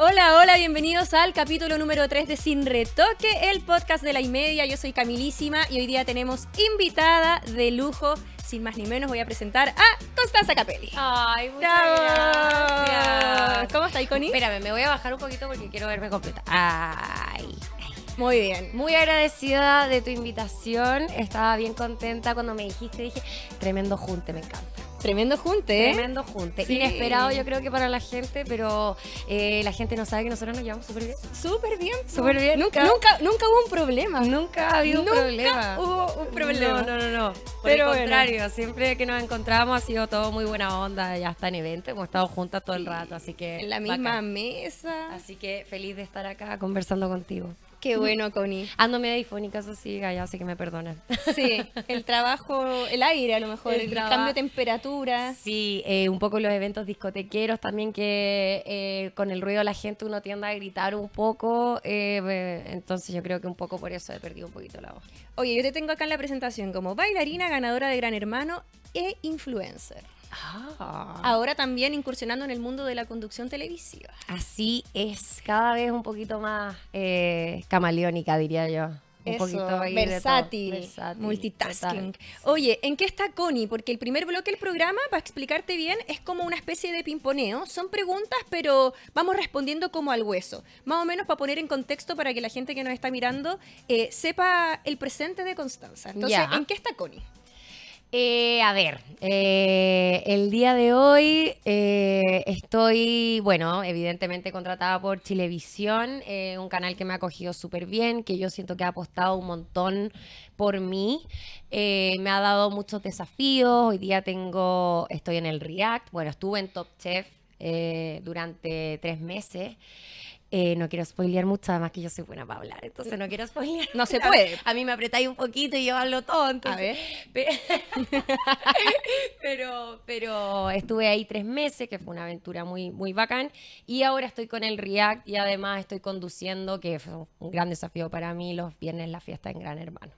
Hola, hola, bienvenidos al capítulo número 3 de Sin Retoque, el podcast de la Imedia. Yo soy Camilísima y hoy día tenemos invitada de lujo. Sin más ni menos voy a presentar a Constanza Capelli. Ay, muchas gracias. ¿Cómo está, Connie? Espérame, me voy a bajar un poquito porque quiero verme completa. Ay. Muy bien. Muy agradecida de tu invitación. Estaba bien contenta cuando me dijiste. Dije, tremendo junte, me encanta. Tremendo junte, ¿eh? Tremendo junte. Inesperado yo creo que para la gente, pero eh, la gente no sabe que nosotros nos llevamos súper bien. Súper bien. bien. Nunca, nunca, nunca hubo un problema. Nunca ha habido un problema. hubo un problema. No, no, no. Por el contrario, siempre que nos encontramos ha sido todo muy buena onda. Ya está en evento, hemos estado juntas todo el rato, así que... En la misma mesa. Así que feliz de estar acá conversando contigo. Qué bueno, Connie. Ando medio difónica, eso sí, Gaya, así que me perdonan. Sí, el trabajo, el aire a lo mejor, el, cambio de temperatura. Sí, eh, un poco los eventos discotequeros también que eh, con el ruido de la gente uno tiende a gritar un poco, eh, entonces yo creo que un poco por eso he perdido un poquito la voz. Oye, yo te tengo acá en la presentación como bailarina, ganadora de Gran Hermano e influencer. Ah. Ahora también incursionando en el mundo de la conducción televisiva. Así es, cada vez un poquito más eh, camaleónica, diría yo. Un poquito versátil, multitasking. Oye, ¿en qué está Connie? Porque el primer bloque del programa, para explicarte bien, es como una especie de pimponeo. Son preguntas, pero vamos respondiendo como al hueso. Más o menos para poner en contexto para que la gente que nos está mirando eh, sepa el presente de Constanza. Entonces, ¿en qué está Connie? Eh, a ver, eh, el día de hoy eh, estoy, bueno, evidentemente contratada por Chilevisión, un canal que me ha acogido súper bien, que yo siento que ha apostado un montón por mí. me ha dado muchos desafíos. Hoy día tengo, estoy en el React, bueno, estuve en Top Chef durante tres meses. Eh, no quiero spoilear mucho, además que yo soy buena para hablar, entonces no quiero spoilear. No se puede. A, mí me apretáis un poquito y yo hablo tonto. Pero, pero, estuve ahí tres meses, que fue una aventura muy, muy bacán. Y ahora estoy con el React y además estoy conduciendo, que fue un gran desafío para mí los viernes la fiesta en Gran Hermano.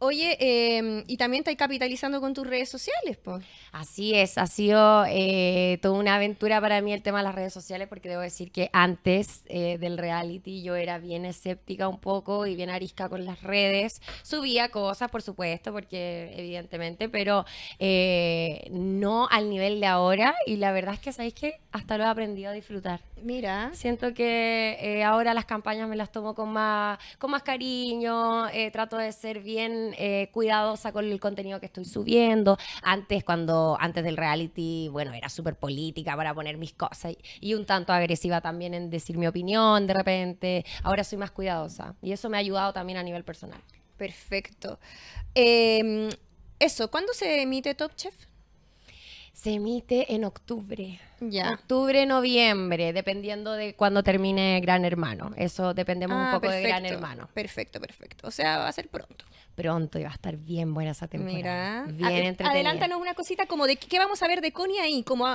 Oye, em, y también estás capitalizando con tus redes sociales, pues. Así es, ha sido eh, toda una aventura para mí el tema de las redes sociales, porque debo decir que antes eh, del reality yo era bien escéptica un poco y bien arisca con las redes. Subía cosas, por supuesto, porque evidentemente, pero eh, no al nivel de ahora. Y la verdad es que, ¿sabéis que Hasta lo he aprendido a disfrutar. Mira. Siento que eh, ahora las campañas me las tomo con más, con más cariño, trato de ser bien eh, cuidadosa con el contenido que estoy subiendo. Antes, cuando antes del reality, bueno, era súper política para poner mis cosas y, un tanto agresiva también en decir mi opinión de repente. Ahora soy más cuidadosa y eso me ha ayudado también a nivel personal. Perfecto. Em, eso, ¿cuándo se emite Top Chef? se emite en octubre. Ya. Octubre, noviembre, dependiendo de cuando termine Gran Hermano. Eso dependemos un ah, poco de Gran Hermano. Perfecto, perfecto. O sea, va a ser pronto. Pronto y va a estar bien buena esa temporada. Mira. Bien Adelántanos una cosita como de qué vamos a ver de Connie ahí, como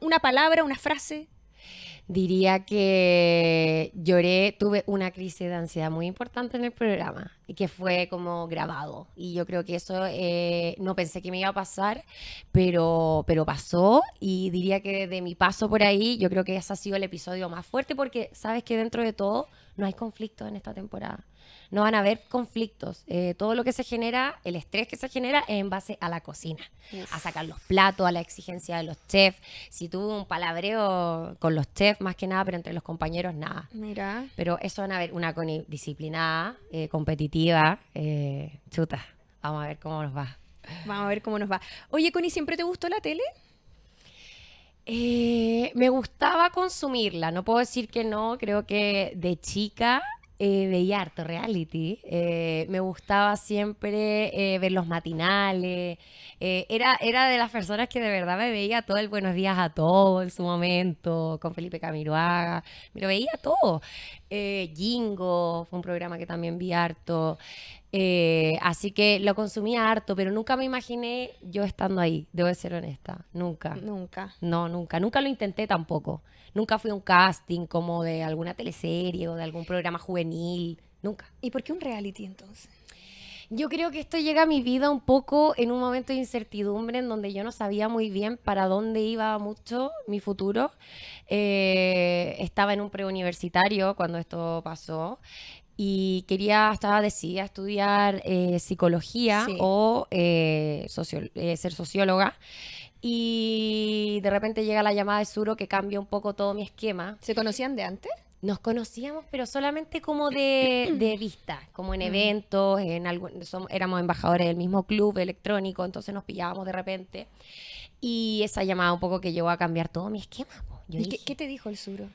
una palabra, una frase diría que lloré, tuve una crisis de ansiedad muy importante en el programa y que fue como grabado. Y yo creo que eso eh, no pensé que me iba a pasar, pero, pero pasó. Y diría que de mi paso por ahí, yo creo que ese ha sido el episodio más fuerte porque sabes que dentro de todo no hay conflicto en esta temporada no van a haber conflictos. Eh, todo lo que se genera, el estrés que se genera es en base a la cocina, a sacar los platos, a la exigencia de los chefs. Si tuvo un palabreo con los chefs, más que nada, pero entre los compañeros, nada. Mira. Pero eso van a ver una Connie disciplinada, eh, competitiva, eh, chuta. Vamos a ver cómo nos va. Vamos a ver cómo nos va. Oye, Connie, ¿siempre te gustó la tele? me gustaba consumirla, no puedo decir que no, creo que de chica eh, veía harto reality. Eh, me gustaba siempre eh, ver los matinales. era, de las personas que de verdad me veía todo el buenos días a todos en su momento, con Felipe Camiroaga. Me lo veía todo. Jingo fue un programa que también vi harto. así que lo consumía harto, pero nunca me imaginé yo estando ahí, debo de ser honesta. Nunca. Nunca. No, nunca. Nunca lo intenté tampoco. Nunca fui un casting como de alguna teleserie o de algún programa juvenil, nunca. ¿Y por qué un reality entonces? Yo creo que esto llega a mi vida un poco en un momento de incertidumbre en donde yo no sabía muy bien para dónde iba mucho mi futuro. Eh, estaba en un preuniversitario cuando esto pasó y quería, estaba decidida a estudiar eh, psicología o eh, ser socióloga. Y de repente llega la llamada de Suro que cambia un poco todo mi esquema. ¿Se conocían de antes? Nos conocíamos, pero solamente como de, vista, como en mm. eventos, en éramos embajadores del mismo club electrónico, entonces nos pillábamos de repente. Y esa llamada un poco que llegó a cambiar todo mi esquema. ¿Y ¿qué, qué te dijo el Suro?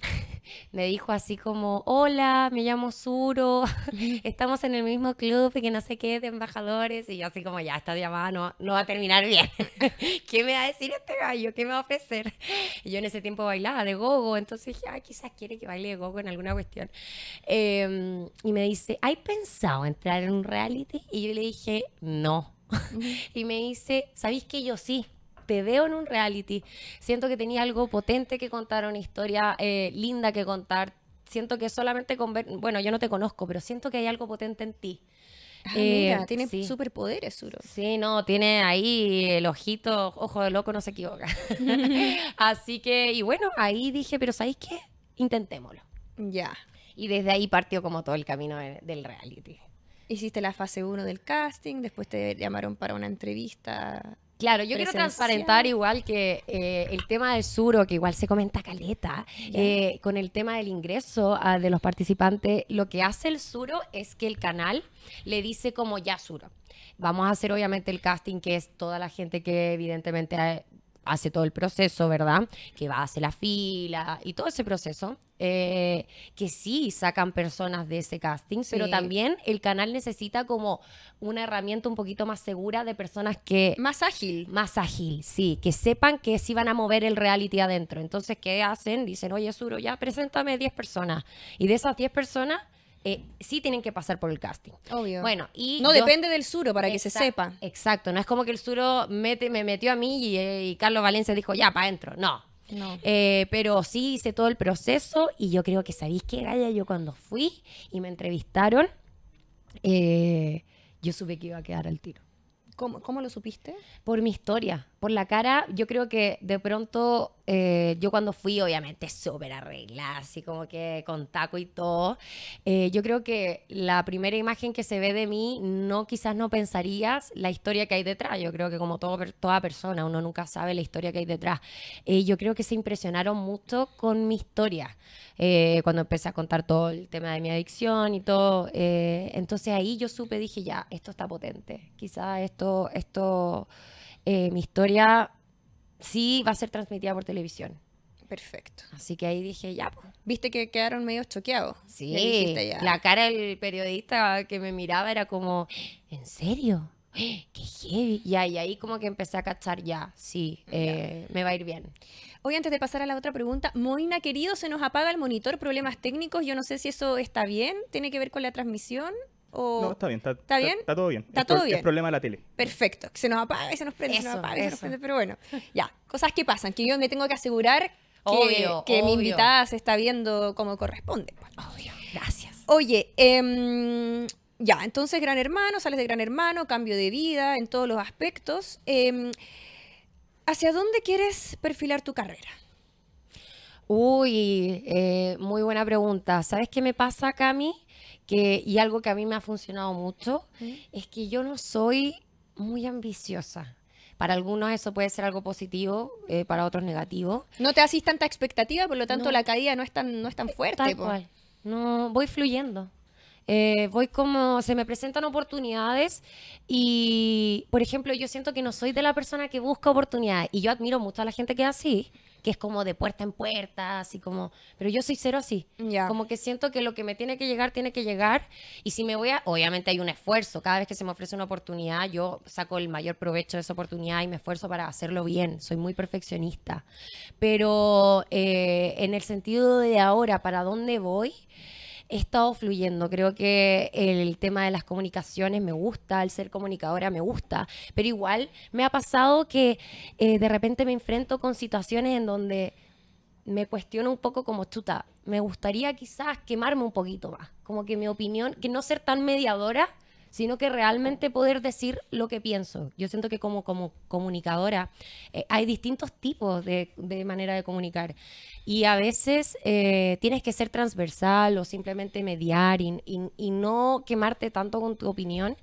me dijo así como, hola, me llamo Suro, estamos en el mismo club y que no sé qué, de embajadores, y yo así como, ya, esta llamada no, no va a terminar bien. ¿Qué me va a decir este gallo? ¿Qué me va a ofrecer? Y yo en ese tiempo bailaba de gogo, entonces dije, ah, quizás quiere que baile de gogo en alguna cuestión. Em, y me dice, ¿hay pensado entrar en un reality? Y yo le dije, no. y me dice, ¿sabéis que yo sí? te veo en un reality, siento que tenía algo potente que contar, una historia eh, linda que contar. Siento que solamente con ver, bueno, yo no te conozco, pero siento que hay algo potente en ti. Ah, eh, mira, tiene superpoderes, Suro. Sí, no, tiene ahí el ojito, ojo de loco, no se equivoca. Así que, y bueno, ahí dije, pero ¿sabéis qué? Intentémoslo. Ya. Y desde ahí partió como todo el camino del reality. Hiciste la fase 1 del casting, después te llamaron para una entrevista Claro, yo quiero transparentar igual que eh, el tema del suro, que igual se comenta caleta, eh, con el tema del ingreso ah, de los participantes, lo que hace el suro es que el canal le dice como ya suro. Vamos a hacer obviamente el casting, que es toda la gente que evidentemente hace todo el proceso, ¿verdad? Que va, a hacer la fila y todo ese proceso. Eh, que sí sacan personas de ese casting, pero también el canal necesita como una herramienta un poquito más segura de personas que... Más ágil. Más ágil, sí, que sepan que sí van a mover el reality adentro. Entonces, ¿qué hacen? Dicen, oye, Suro, ya, preséntame 10 personas. Y de esas 10 personas... Eh, sí tienen que pasar por el casting. Obvio. Bueno, y. No depende del suro para que se sepa. Exacto, no es como que el suro me metió a mí y, eh, y Carlos Valencia dijo, ya, para adentro. No, no. Eh, pero sí hice todo el proceso y yo creo que sabéis que ya yo cuando fui y me entrevistaron, eh, yo supe que iba a quedar al tiro. ¿Cómo, ¿Cómo, lo supiste? Por mi historia por la cara, yo creo que de pronto, eh, yo cuando fui, obviamente, súper arreglada, así como que con taco y todo, eh, yo creo que la primera imagen que se ve de mí, no quizás no pensarías la historia que hay detrás. Yo creo que como toda persona, uno nunca sabe la historia que hay detrás. Eh, yo creo que se impresionaron mucho con mi historia, cuando empecé a contar todo el tema de mi adicción y todo. entonces ahí yo supe, dije, ya, esto está potente, quizás esto... esto eh, mi historia sí va a ser transmitida por televisión. Perfecto. Así que ahí dije, ya, pues. Viste que quedaron medio choqueados. Sí, la cara del periodista que me miraba era como, ¿en serio? ¡Qué heavy! y ahí como que empecé a cachar, ya, sí, eh, me va a ir bien. Hoy antes de pasar a la otra pregunta, Moina, querido, se nos apaga el monitor, problemas técnicos, yo no sé si eso está bien, tiene que ver con la transmisión. No, está bien, está, todo bien. Está todo bien. Es problema de la tele. Perfecto. se nos apaga y se nos prende, se nos apaga se prende. Pero bueno, ya. Cosas que pasan, que yo me tengo que asegurar que, mi invitada se está viendo como corresponde. Obvio. Gracias. Oye, em, ya, entonces Gran Hermano, sales de Gran Hermano, cambio de vida en todos los aspectos. Em, ¿Hacia dónde quieres perfilar tu carrera? Uy, eh, muy buena pregunta. ¿Sabes qué me pasa, Cami? y algo que a mí me ha funcionado mucho, es que yo no soy muy ambiciosa. Para algunos eso puede ser algo positivo, eh, para otros negativo. No te haces tanta expectativa, por lo tanto la caída no es tan, no es tan eh, fuerte. Tal cual. No, voy fluyendo. Eh, voy como, se me presentan oportunidades y, por ejemplo, yo siento que no soy de la persona que busca oportunidades y yo admiro mucho a la gente que es así, que es como de puerta en puerta, así como, pero yo soy cero así. Como que siento que lo que me tiene que llegar, tiene que llegar. Y si me voy a, obviamente hay un esfuerzo, cada vez que se me ofrece una oportunidad, yo saco el mayor provecho de esa oportunidad y me esfuerzo para hacerlo bien, soy muy perfeccionista. Pero eh, en el sentido de ahora, ¿para dónde voy? he estado fluyendo. Creo que el tema de las comunicaciones me gusta, el ser comunicadora me gusta, pero igual me ha pasado que eh, de repente me enfrento con situaciones en donde me cuestiono un poco como chuta. Me gustaría quizás quemarme un poquito más, como que mi opinión, que no ser tan mediadora sino que realmente poder decir lo que pienso. Yo siento que como, como comunicadora eh, hay distintos tipos de, manera de comunicar y a veces eh, tienes que ser transversal o simplemente mediar y, no quemarte tanto con tu opinión.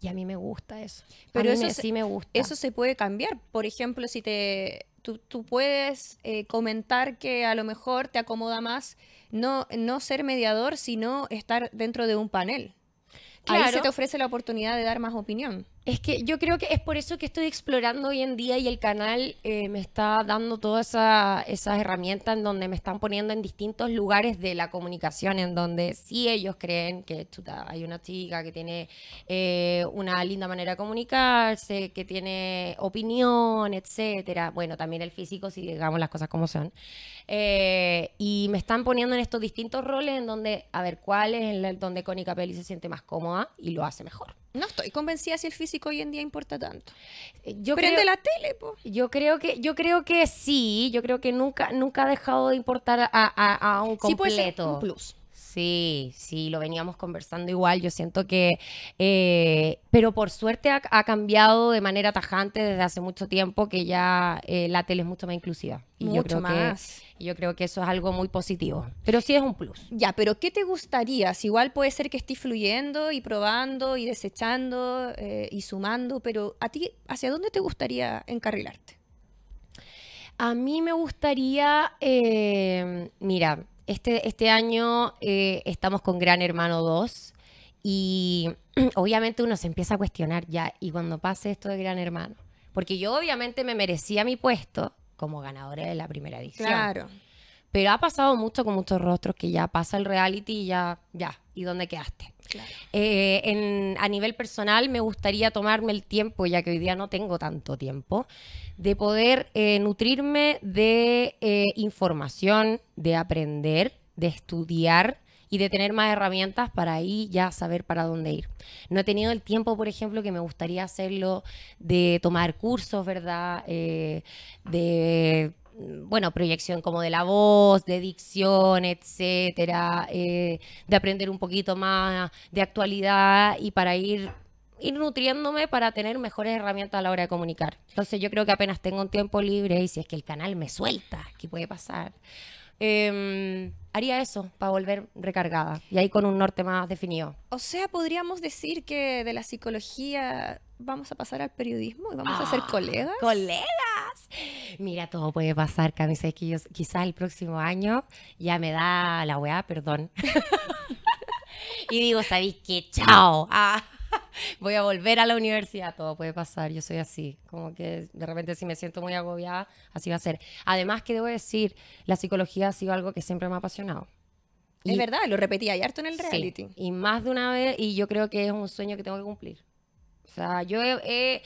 Y a mí me gusta eso. Pero eso sí me gusta. Eso se puede cambiar. Por ejemplo, si te tú, puedes eh, comentar que a lo mejor te acomoda más no, no ser mediador, sino estar dentro de un panel ahí se te ofrece la oportunidad de dar más opinión. Es que yo creo que es por eso que estoy explorando hoy en día y el canal eh, me está dando todas esas herramientas en donde me están poniendo en distintos lugares de la comunicación, en donde sí ellos creen que hay una chica que tiene eh, una linda manera de comunicarse, que tiene opinión, etcétera. Bueno, también el físico, si digamos las cosas como son. Eh, y me están poniendo en estos distintos roles en donde, a ver, cuál es el donde Cónica Capelli se siente más cómoda y lo hace mejor. No estoy convencida si el físico hoy en día importa tanto. Eh, yo Prende la tele, Yo creo que, yo creo que sí, yo creo que nunca, nunca ha dejado de importar a, un completo. Sí, puede un plus. Sí, sí, lo veníamos conversando igual. Yo siento que, eh, pero por suerte ha, cambiado de manera tajante desde hace mucho tiempo que ya eh, la tele es mucho más inclusiva. Y mucho más. Y yo creo que eso es algo muy positivo. Pero sí es un plus. Ya, pero ¿qué te gustaría? Si igual puede ser que estés fluyendo y probando y desechando eh, y sumando, pero ¿a ti hacia dónde te gustaría encarrilarte? A mí me gustaría, mira, este, este año eh, estamos con Gran Hermano 2 y obviamente uno se empieza a cuestionar ya, y cuando pase esto de Gran Hermano, porque yo obviamente me merecía mi puesto como ganadora de la primera edición. Claro. Pero ha pasado mucho con muchos rostros que ya pasa el reality y ya, ya, ¿y dónde quedaste? Eh, a nivel personal me gustaría tomarme el tiempo, ya que hoy día no tengo tanto tiempo, de poder eh, nutrirme de eh, información, de aprender, de estudiar y de tener más herramientas para ahí ya saber para dónde ir. No he tenido el tiempo, por ejemplo, que me gustaría hacerlo, de tomar cursos, ¿verdad? de Mm, bueno, proyección como de la voz, de dicción, etcétera, eh, de aprender un poquito más de actualidad y para ir ir nutriéndome para tener mejores herramientas a la hora de comunicar. Entonces yo creo que apenas tengo un tiempo libre y si es que el canal me suelta, ¿qué puede pasar? Em, haría eso para volver recargada y ahí con un norte más definido. O sea, podríamos decir que de la psicología vamos a pasar al periodismo y vamos a ser ah, colegas. ¡Colegas! Mira, todo puede pasar, Cami. Sé que quizás el próximo año ya me da la weá, perdón. y digo, ¿sabéis qué? ¡Chao! Ah, voy a volver a la universidad. Todo puede pasar. Yo soy así. Como que de repente si me siento muy agobiada, así va a ser. Además, que debo decir, la psicología ha sido algo que siempre me ha apasionado. es verdad, lo repetí ayer harto en el reality. y más de una vez, y yo creo que es un sueño que tengo que cumplir. O sea, yo he,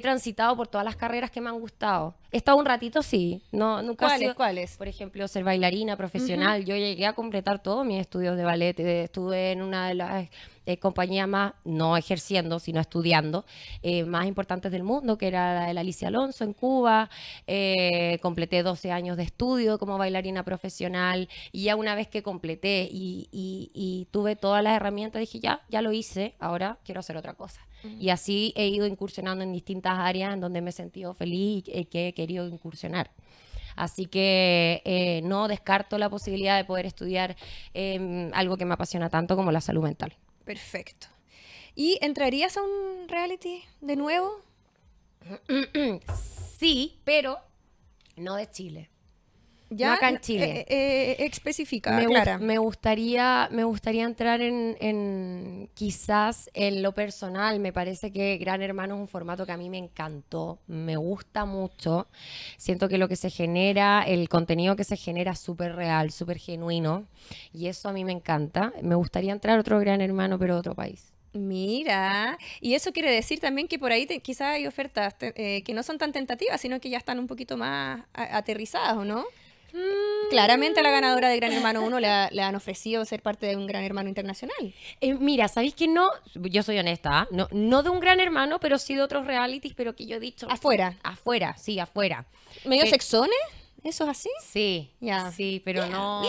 transitado por todas las carreras que me han gustado. He estado un ratito, sí. No, nunca ¿Cuáles? Por ejemplo, ser bailarina profesional. Yo llegué a completar todos mis estudios de ballet. Eh, estuve en una de las eh, compañías más, no ejerciendo, sino estudiando, eh, más importantes del mundo, que era la de Alicia Alonso en Cuba. Eh, completé 12 años de estudio como bailarina profesional. Y ya una vez que completé y tuve todas las herramientas, dije, ya, ya lo hice, ahora quiero hacer otra cosa. Y así he ido incursionando en distintas áreas en donde me he sentido feliz y que he querido incursionar. Así que eh, no descarto la posibilidad de poder estudiar em, algo que me apasiona tanto como la salud mental. Perfecto. ¿Y entrarías a un reality de nuevo? sí, pero no de Chile ya, en eh, Chile. Eh, eh me, gustaría, me gustaría entrar en, quizás en lo personal. Me parece que Gran Hermano es un formato que a mí me encantó, me gusta mucho. Siento que lo que se genera, el contenido que se genera es súper real, súper genuino. Y eso a mí me encanta. Me gustaría entrar otro Gran Hermano, pero otro país. Mira, y eso quiere decir también que por ahí quizás hay ofertas eh, que no son tan tentativas, sino que ya están un poquito más aterrizadas, ¿o no? Claramente a la ganadora de Gran Hermano 1 le, han ofrecido ser parte de un Gran Hermano internacional. Eh, mira, ¿sabéis que no? Yo soy honesta, ¿eh? no, no de un Gran Hermano, pero sí de otros realities, pero que yo he dicho... Afuera. Afuera, sí, afuera. ¿Medio sexones? ¿Eso es así? Sí, ya. sí, pero no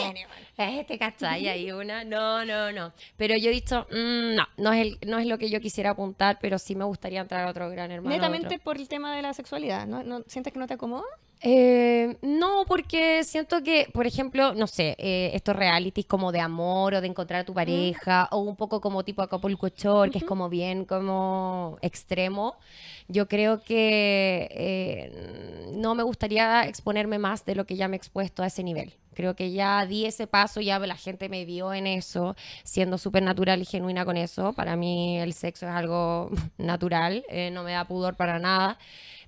este este cachai, hay una, no, no, no. Pero yo he dicho, mm, no, no es, no es lo que yo quisiera apuntar, pero sí me gustaría entrar a otro gran hermano. Netamente por el tema de la sexualidad, ¿no? ¿Sientes que no te acomoda? Eh, no, porque siento que, por ejemplo, no sé, eh, estos realities como de amor o de encontrar a tu pareja o un poco como tipo Acapulco que es como bien como extremo, yo creo que eh, no me gustaría exponerme más de lo que ya me he expuesto a ese nivel. Creo que ya di ese paso, ya la gente me vio en eso, siendo súper natural y genuina con eso. Para mí el sexo es algo natural, eh, no me da pudor para nada,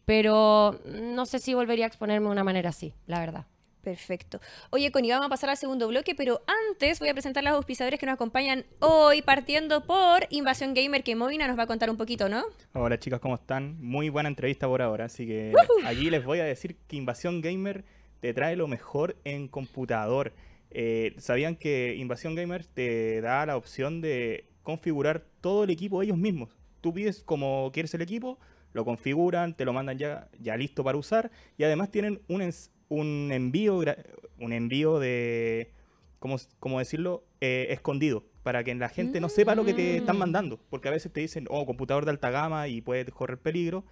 pero no sé si volvería a exponerme de una manera así, la verdad. Perfecto. Oye, Connie, vamos a pasar al segundo bloque, pero antes voy a presentar a los auspiciadores que nos acompañan hoy, partiendo por Invasión Gamer, que Movina nos va a contar un poquito, ¿no? Hola chicas, ¿cómo están? Muy buena entrevista por ahora, así que allí les voy a decir que Invasión Gamer te trae lo mejor en computador. Eh, ¿Sabían que Invasión Gamer te da la opción de configurar todo el equipo ellos mismos? Tú pides como quieres el equipo, lo configuran, te lo mandan ya, ya listo para usar y además tienen un, un envío, un envío de, ¿cómo, decirlo? Eh, escondido para que la gente no sepa lo que te están mm. mandando, porque a veces te dicen, oh, computador de alta gama y puede correr peligro,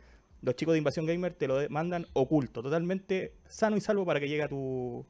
los chicos de Invasión Gamer te lo mandan oculto, totalmente sano y salvo para que llegue a tu,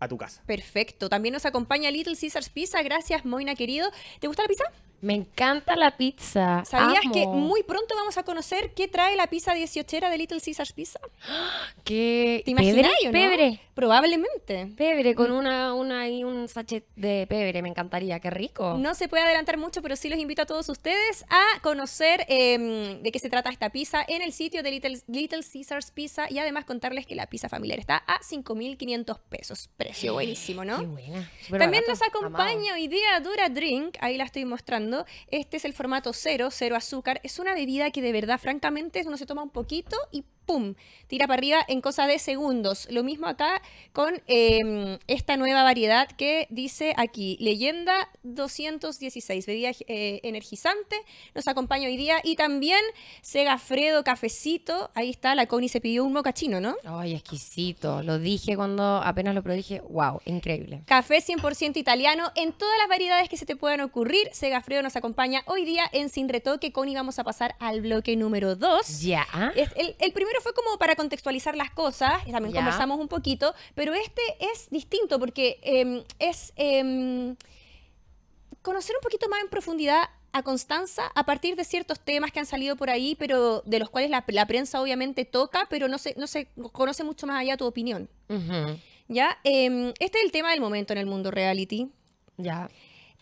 a tu casa. Perfecto. También nos acompaña Little Caesars Pizza. Gracias, Moina querido. ¿Te gusta la pizza? Me encanta la pizza. ¿Sabías que muy pronto vamos a conocer qué trae la pizza dieciochera de Little Caesars Pizza? ¿Qué? ¿Te imaginas pebre, Probablemente. Pebre, con mm. una, una y un sachet de pebre, me encantaría, qué rico. No se puede adelantar mucho, pero sí los invito a todos ustedes a conocer em, de qué se trata esta pizza en el sitio de Little, Caesars Pizza y además contarles que la pizza familiar está a 5.500 pesos. Precio buenísimo, ¿no? Qué buena. También nos acompaña hoy día Dura Drink, ahí la estoy mostrando este es el formato cero, cero azúcar. Es una bebida que de verdad, francamente, uno se toma un poquito y ¡pum! Tira para arriba en cosa de segundos. Lo mismo acá con em, esta nueva variedad que dice aquí, leyenda 216, bebida eh, energizante, nos acompaña hoy día. Y también Segafredo Cafecito, ahí está, la Connie se pidió un mocachino, ¿no? Ay, exquisito, lo dije cuando apenas lo dije, wow, increíble. Café 100% italiano, en todas las variedades que se te puedan ocurrir, Segafredo nos acompaña hoy día en Sin Retoque, Connie vamos a pasar al bloque número 2. Ya. el primer fue como para contextualizar las cosas, también conversamos un poquito, pero este es distinto porque em, es em, conocer un poquito más en profundidad a Constanza a partir de ciertos temas que han salido por ahí, pero de los cuales la, prensa obviamente toca, pero no se, no se conoce mucho más allá tu opinión. ¿Ya? Em, este es el tema del momento en el mundo reality. Ya.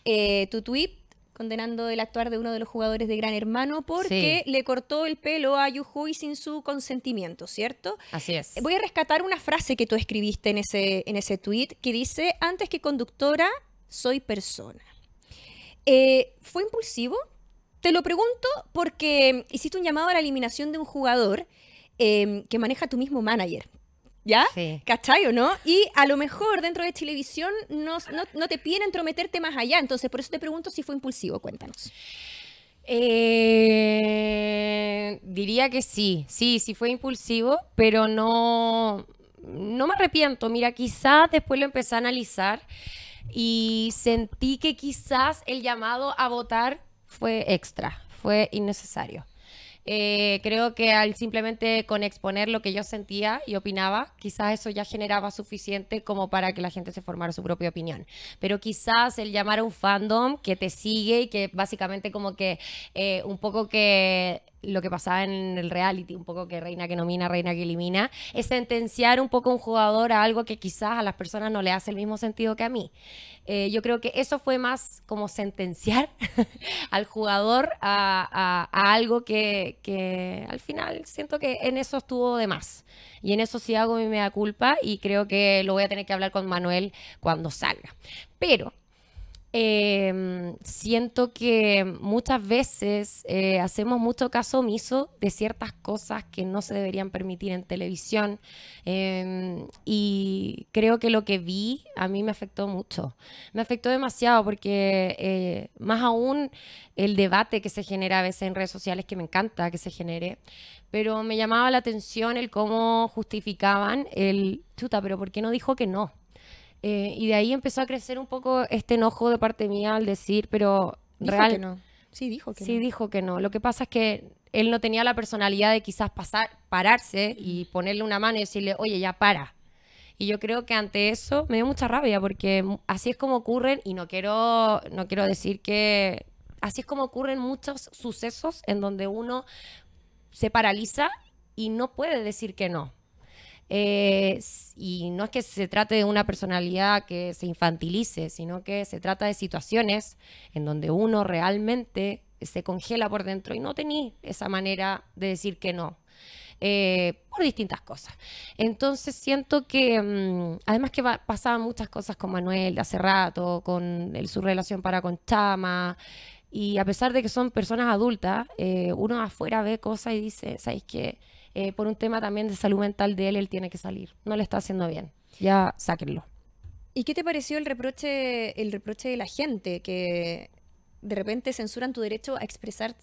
Eh, tu tweet condenando el actuar de uno de los jugadores de Gran Hermano porque le cortó el pelo a Yuhui sin su consentimiento, ¿cierto? Así es. Eh, voy a rescatar una frase que tú escribiste en ese, en ese tweet que dice, antes que conductora, soy persona. Eh, ¿Fue impulsivo? Te lo pregunto porque mm, hiciste un llamado a la eliminación de un jugador em, que maneja tu mismo manager, ¿Ya? ¿Cachai o no? Y a lo mejor dentro de Televisión no, te piden entrometerte más allá. Entonces, por eso te pregunto si fue impulsivo. Cuéntanos. Eh, diría que sí, sí, sí fue impulsivo, pero no, no me arrepiento. Mira, quizás después lo empecé a analizar y sentí que quizás el llamado a votar fue extra, fue innecesario. Eh, creo que al simplemente con exponer lo que yo sentía y opinaba, quizás eso ya generaba suficiente como para que la gente se formara su propia opinión. Pero quizás el llamar a un fandom que te sigue y que básicamente como que eh, un poco que lo que pasaba en el reality, un poco que reina que nomina, reina que elimina, es sentenciar un poco a un jugador a algo que quizás a las personas no le hace el mismo sentido que a mí. Eh, yo creo que eso fue más como sentenciar al jugador a, algo que, al final siento que en eso estuvo de más. Y en eso sí hago me da culpa y creo que lo voy a tener que hablar con Manuel cuando salga. Pero Em, siento que muchas veces eh, hacemos mucho caso omiso de ciertas cosas que no se deberían permitir en televisión em, y creo que lo que vi a mí me afectó mucho, me afectó demasiado porque eh, más aún el debate que se genera a veces en redes sociales que me encanta que se genere, pero me llamaba la atención el cómo justificaban el chuta, pero ¿por qué no dijo que no? Eh, y de ahí empezó a crecer un poco este enojo de parte mía al decir, pero dijo no. Sí, dijo que no. Sí, dijo que no. Lo que pasa es que él no tenía la personalidad de quizás pasar, pararse y ponerle una mano y decirle, oye, ya para. Y yo creo que ante eso me dio mucha rabia porque así es como ocurren, y no quiero, no quiero decir que así es como ocurren muchos sucesos en donde uno se paraliza y no puede decir que no. Eh, y no es que se trate de una personalidad que se infantilice, sino que se trata de situaciones en donde uno realmente se congela por dentro y no tenía esa manera de decir que no. Eh, por distintas cosas. Entonces siento que, mm, además que pasaban muchas cosas con Manuel de hace rato, con su relación para con Chama, y a pesar de que son personas adultas, eh, uno afuera ve cosas y dice, sabéis qué? Eh, por un tema también de salud mental de él, él tiene que salir. No le está haciendo bien. Ya sáquenlo. ¿Y qué te pareció el reproche, el reproche de la gente que de repente censuran tu derecho a,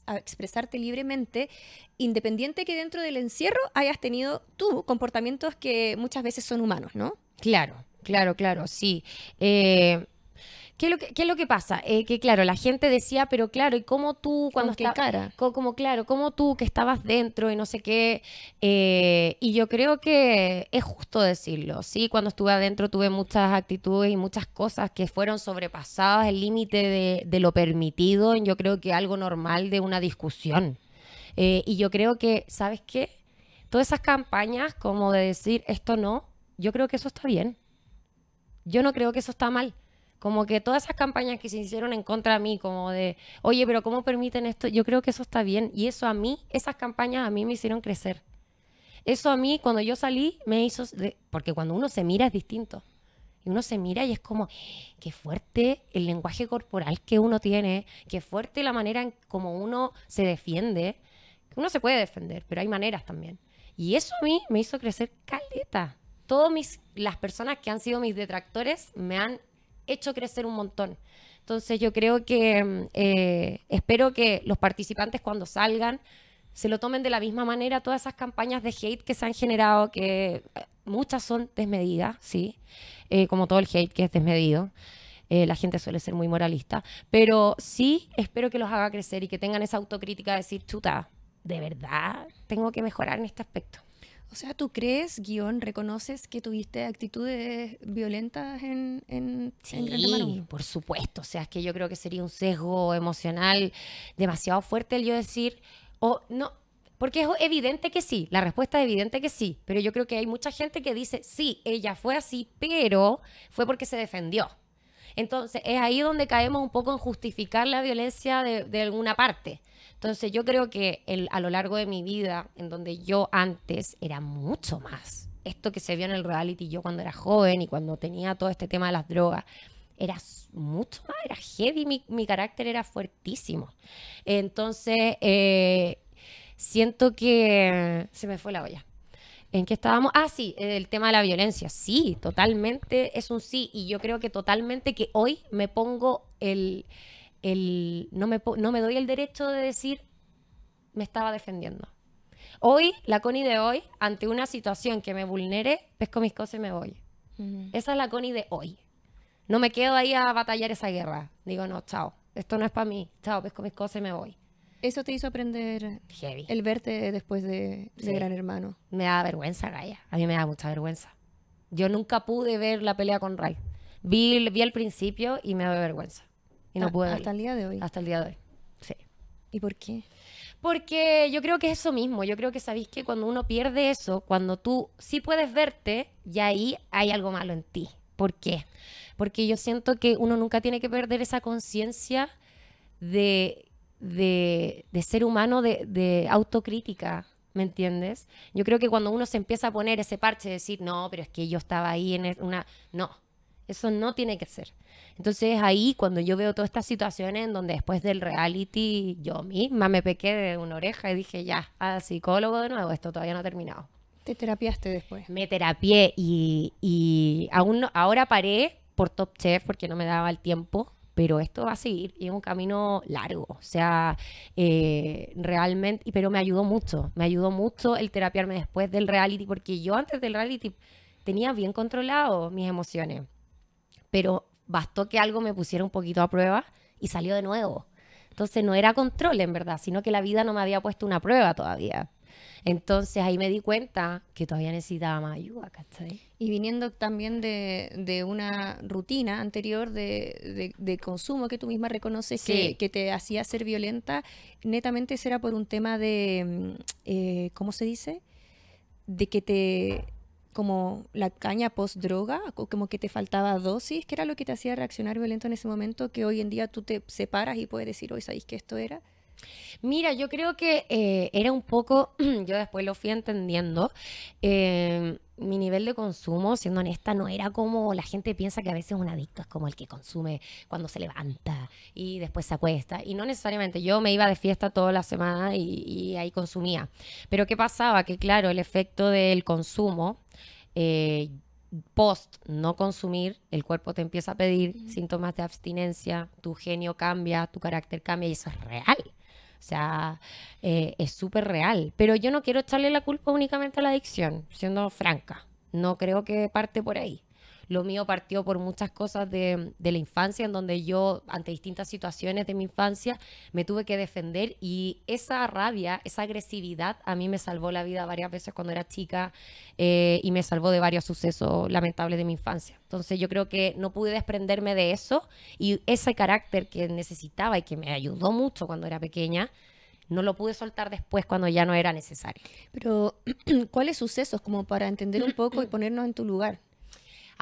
a expresarte libremente, independiente que dentro del encierro hayas tenido tú comportamientos que muchas veces son humanos, ¿no? Claro, claro, claro, sí. Eh, ¿Qué es, lo que, pasa? Eh, que claro, la gente decía, pero claro, ¿y cómo tú cuando estabas como claro, ¿cómo tú que estabas dentro y no sé qué? Eh, y yo creo que es justo decirlo, ¿sí? Cuando estuve adentro tuve muchas actitudes y muchas cosas que fueron sobrepasadas el límite de, lo permitido, yo creo que algo normal de una discusión. Eh, y yo creo que, ¿sabes qué? Todas esas campañas como de decir esto no, yo creo que eso está bien. Yo no creo que eso está mal. Como que todas esas campañas que se hicieron en contra de mí, como de, oye, pero ¿cómo permiten esto? Yo creo que eso está bien. Y eso a mí, esas campañas a mí me hicieron crecer. Eso a mí, cuando yo salí, me hizo... porque cuando uno se mira es distinto. Y uno se mira y es como, qué fuerte el lenguaje corporal que uno tiene, qué fuerte la manera en como uno se defiende. Uno se puede defender, pero hay maneras también. Y eso a mí me hizo crecer caleta. Todas mis, las personas que han sido mis detractores me han hecho crecer un montón. Entonces yo creo que eh, espero que los participantes cuando salgan se lo tomen de la misma manera todas esas campañas de hate que se han generado, que eh, muchas son desmedidas, sí, eh, como todo el hate que es desmedido. la gente suele ser muy moralista, pero sí espero que los haga crecer y que tengan esa autocrítica de decir, chuta, de verdad tengo que mejorar en este aspecto. O sea, ¿tú crees, guión, reconoces que tuviste actitudes violentas en, en, sí, por supuesto. O sea, es que yo creo que sería un sesgo emocional demasiado fuerte el yo decir, o no, porque es evidente que sí, la respuesta es evidente que sí, pero yo creo que hay mucha gente que dice, sí, ella fue así, pero fue porque se defendió. Entonces, es ahí donde caemos un poco en justificar la violencia de, de alguna parte. Entonces yo creo que el, a lo largo de mi vida, en donde yo antes era mucho más, esto que se vio en el reality yo cuando era joven y cuando tenía todo este tema de las drogas, era mucho más, era heavy, mi, carácter era fuertísimo. Entonces, eh, siento que se me fue la olla. ¿En qué estábamos? Ah, sí, el tema de la violencia. Sí, totalmente es un sí. Y yo creo que totalmente que hoy me pongo el, el, no, me, no me doy el derecho de decir me estaba defendiendo. Hoy, la Connie de hoy, ante una situación que me vulnere, pesco mis cosas y me voy. Esa es la Connie de hoy. No me quedo ahí a batallar esa guerra. Digo, no, chao, esto no es para mí. Chao, pesco mis cosas y me voy. ¿Eso te hizo aprender Heavy. el verte después de, de Gran Hermano? Me da vergüenza, Gaia. A mí me da mucha vergüenza. Yo nunca pude ver la pelea con Ray. Vi, vi al principio y me da vergüenza. Y Hasta el día de hoy. Hasta el día de hoy. Sí. ¿Y por qué? Porque yo creo que es eso mismo. Yo creo que sabéis que cuando uno pierde eso, cuando tú sí puedes verte, ya ahí hay algo malo en ti. ¿Por qué? Porque yo siento que uno nunca tiene que perder esa conciencia de, ser humano, de, de autocrítica. ¿Me entiendes? Yo creo que cuando uno se empieza a poner ese parche de decir, no, pero es que yo estaba ahí en una. No, eso no tiene que ser. Entonces ahí cuando yo veo todas estas situaciones en donde después del reality yo misma me pequé de una oreja y dije, ya, a psicólogo de nuevo, esto todavía no ha terminado. ¿Te terapiaste después? Me terapié y, y aún ahora paré por Top Chef porque no me daba el tiempo, pero esto va a seguir y es un camino largo. O sea, eh, realmente, pero me ayudó mucho, me ayudó mucho el terapiarme después del reality porque yo antes del reality tenía bien controlado mis emociones pero bastó que algo me pusiera un poquito a prueba y salió de nuevo. Entonces no era control en verdad, sino que la vida no me había puesto una prueba todavía. Entonces ahí me di cuenta que todavía necesitaba más ayuda, ¿cachai? Y viniendo también de, una rutina anterior de, consumo que tú misma reconoces que, te hacía ser violenta, netamente será por un tema de, mm, eh, ¿cómo se dice? De que te como la caña post-droga, como que te faltaba dosis, que era lo que te hacía reaccionar violento en ese momento, que hoy en día tú te separas y puedes decir, hoy sabéis que esto era. Mira, yo creo que eh, era un poco, yo después lo fui entendiendo, eh, mi nivel de consumo, siendo honesta, no era como la gente piensa que a veces un adicto es como el que consume cuando se levanta y después se acuesta. Y no necesariamente, yo me iba de fiesta toda la semana y, ahí consumía. Pero ¿qué pasaba? Que claro, el efecto del consumo... Eh, post no consumir, el cuerpo te empieza a pedir síntomas de abstinencia, tu genio cambia, tu carácter cambia y eso es real. O sea, eh, es súper real. Pero yo no quiero echarle la culpa únicamente a la adicción, siendo franca. No creo que parte por ahí. Lo mío partió por muchas cosas de, la infancia, en donde yo, ante distintas situaciones de mi infancia, me tuve que defender y esa rabia, esa agresividad, a mí me salvó la vida varias veces cuando era chica eh, y me salvó de varios sucesos lamentables de mi infancia. Entonces yo creo que no pude desprenderme de eso y ese carácter que necesitaba y que me ayudó mucho cuando era pequeña, no lo pude soltar después cuando ya no era necesario. Pero, ¿cuáles sucesos como para entender un poco y ponernos en tu lugar?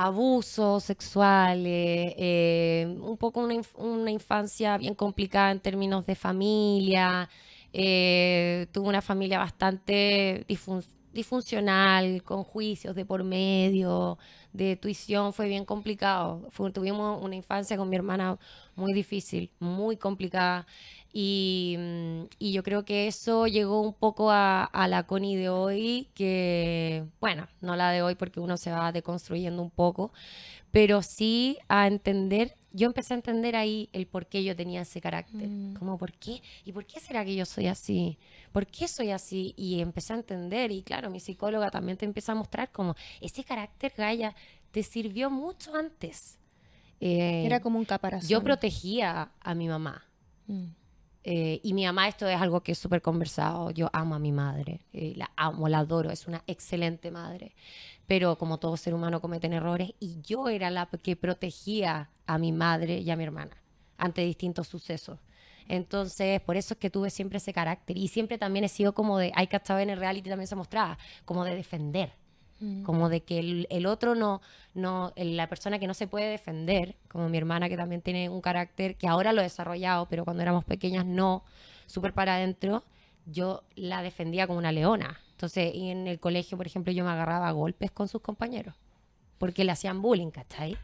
abusos sexuales, eh, un poco una, una, infancia bien complicada en términos de familia, eh, tuvo una familia bastante disfuncional, con juicios de por medio, de tuición fue bien complicado. tuvimos una infancia con mi hermana muy difícil, muy complicada. Y, mm, y yo creo que eso llegó un poco a, la Connie de hoy, que, bueno, no la de hoy porque uno se va deconstruyendo un poco, pero sí a entender, yo empecé a entender ahí el por qué yo tenía ese carácter, mm. como por qué, y por qué será que yo soy así, por qué soy así, y empecé a entender, y claro, mi psicóloga también te empieza a mostrar como ese carácter, Gaia, te sirvió mucho antes. Era eh, como un caparazón. Yo protegía a mi mamá. Mm. Eh, y mi mamá, esto es algo que es súper conversado. Yo amo a mi madre, eh, la amo, la adoro, es una excelente madre. Pero como todo ser humano cometen errores, y yo era la que protegía a mi madre y a mi hermana ante distintos sucesos. Entonces, por eso es que tuve siempre ese carácter. Y siempre también he sido como de, hay que en el reality también se mostraba, como de defender. Mm. Como de que el, otro no, no, la persona que no se puede defender, como mi hermana que también tiene un carácter que ahora lo he desarrollado, pero cuando éramos pequeñas no, súper para adentro, yo la defendía como una leona. Entonces, en el colegio, por ejemplo, yo me agarraba a golpes con sus compañeros, porque le hacían bullying, ¿cachai?